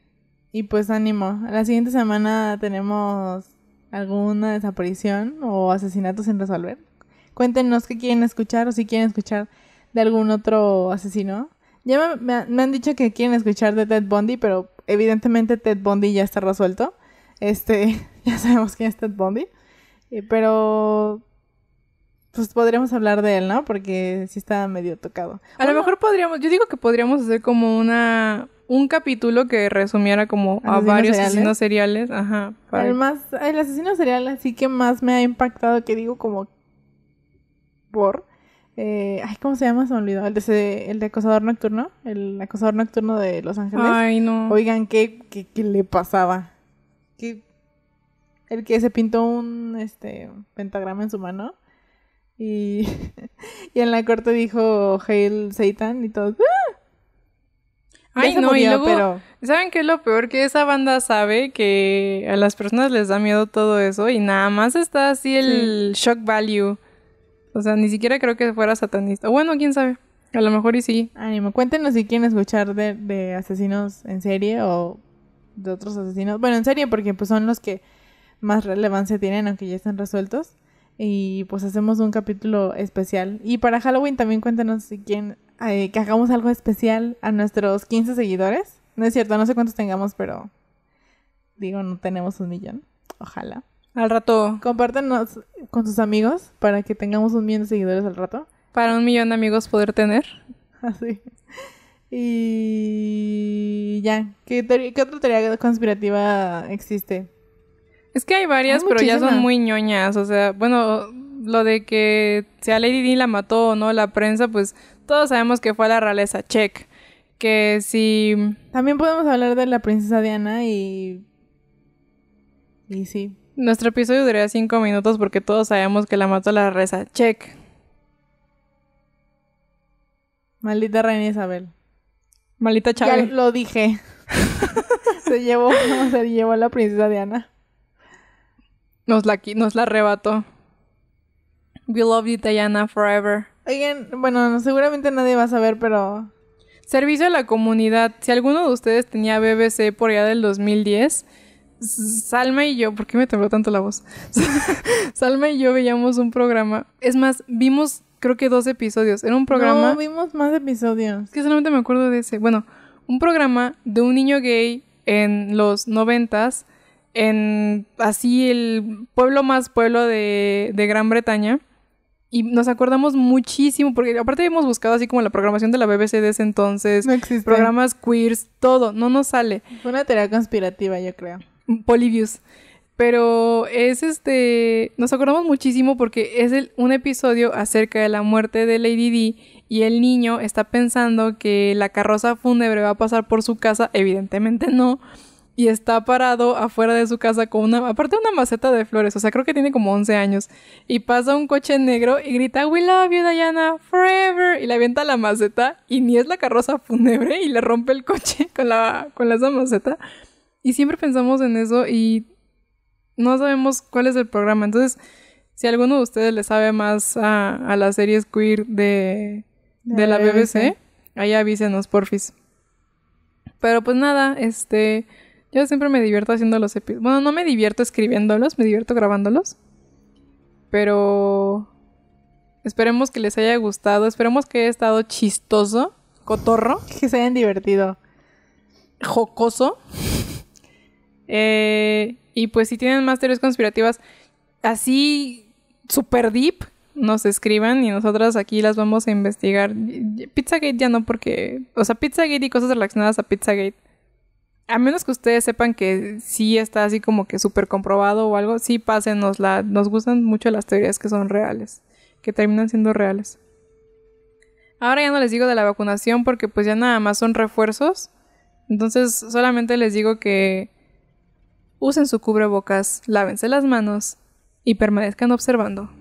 y pues ánimo. La siguiente semana tenemos alguna desaparición o asesinato sin resolver. Cuéntenos qué quieren escuchar o si quieren escuchar de algún otro asesino. Ya me, me, han dicho que quieren escuchar de Ted Bundy, pero evidentemente Ted Bundy ya está resuelto. Este, ya sabemos quién es Ted Bundy. Eh, pero pues podríamos hablar de él, ¿no? Porque sí está medio tocado. A lo mejor podríamos, yo digo que podríamos hacer como una un capítulo que resumiera como a varios asesinos seriales, ajá. El más el asesino serial así que más me ha impactado que digo como por eh, ay, ¿cómo se llama? Se me olvidó. El de, el acosador nocturno. El acosador nocturno de Los Ángeles. Ay, no. Oigan, ¿qué, qué, qué le pasaba? ¿Qué? El que se pintó un este, pentagrama en su mano. Y, y en la corte dijo Hail Satan y todo ah". Ay, no, y luego, pero... ¿saben qué es lo peor? Que esa banda sabe que a las personas les da miedo todo eso y nada más está así el shock value. O sea, ni siquiera creo que fuera satanista. Bueno, quién sabe. A lo mejor y sí. Ánimo, cuéntenos si quieren escuchar de, asesinos en serie o de otros asesinos. Bueno, en serie porque pues son los que más relevancia tienen, aunque ya estén resueltos y pues hacemos un capítulo especial. Y para Halloween también cuéntanos eh, que hagamos algo especial a nuestros 15 seguidores. No es cierto, no sé cuántos tengamos, pero digo, no tenemos un millón. Ojalá. Al rato. compártenos con sus amigos para que tengamos un millón de seguidores al rato. Para un millón de amigos poder tener. Así. Ah, y ya, ¿qué, ¿qué otra teoría conspirativa existe? Es que hay varias, pero ya son muy ñoñas. O sea, bueno, lo de que sea Lady Di la mató o no la prensa, pues todos sabemos que fue a la realeza, check. Que si... También podemos hablar de la princesa Diana y... Y sí. Nuestro episodio duraría cinco minutos porque todos sabemos que la mató la realeza, check. Maldita reina Isabel. Maldita Chávez. Ya lo dije. se llevó, se llevó a la princesa Diana. Nos la, nos la arrebató. We love you, Diana, forever. Oigan, bueno, seguramente nadie va a saber, pero... Servicio a la comunidad. Si alguno de ustedes tenía BBC por allá del 2010, Salma y yo, ¿por qué me tembló tanto la voz? Salma y yo veíamos un programa. Es más, vimos creo que dos episodios. Era un programa... No, vimos más episodios. Es que solamente me acuerdo de ese. Bueno, un programa de un niño gay en los noventas en así el pueblo más pueblo de, Gran Bretaña. Y nos acordamos muchísimo, porque aparte hemos buscado así como la programación de la BBC de ese entonces, no programas queers, todo, no nos sale. Fue una teoría conspirativa, yo creo. Polybius. Pero es este, nos acordamos muchísimo porque es un episodio acerca de la muerte de Lady D. y el niño está pensando que la carroza fúnebre va a pasar por su casa, evidentemente no y está parado afuera de su casa con una, aparte una maceta de flores, o sea, creo que tiene como 11 años, y pasa un coche negro y grita, We love you, Diana, forever, y le avienta la maceta y ni es la carroza fúnebre y le rompe el coche con la, con esa maceta. Y siempre pensamos en eso y no sabemos cuál es el programa. Entonces, si alguno de ustedes le sabe más a, a las series queer de, de, la BBC, ahí avísenos, porfis. Pero pues nada, este... Yo siempre me divierto haciendo los episodios. Bueno, no me divierto escribiéndolos, me divierto grabándolos. Pero esperemos que les haya gustado, esperemos que haya estado chistoso, cotorro. Que se hayan divertido. Jocoso. Eh, y pues si tienen más teorías conspirativas así super deep, nos escriban y nosotras aquí las vamos a investigar. Pizzagate ya no porque, o sea, Pizzagate y cosas relacionadas a Pizzagate a menos que ustedes sepan que sí está así como que súper comprobado o algo, sí la. Nos gustan mucho las teorías que son reales, que terminan siendo reales. Ahora ya no les digo de la vacunación porque pues ya nada más son refuerzos. Entonces solamente les digo que usen su cubrebocas, lávense las manos y permanezcan observando.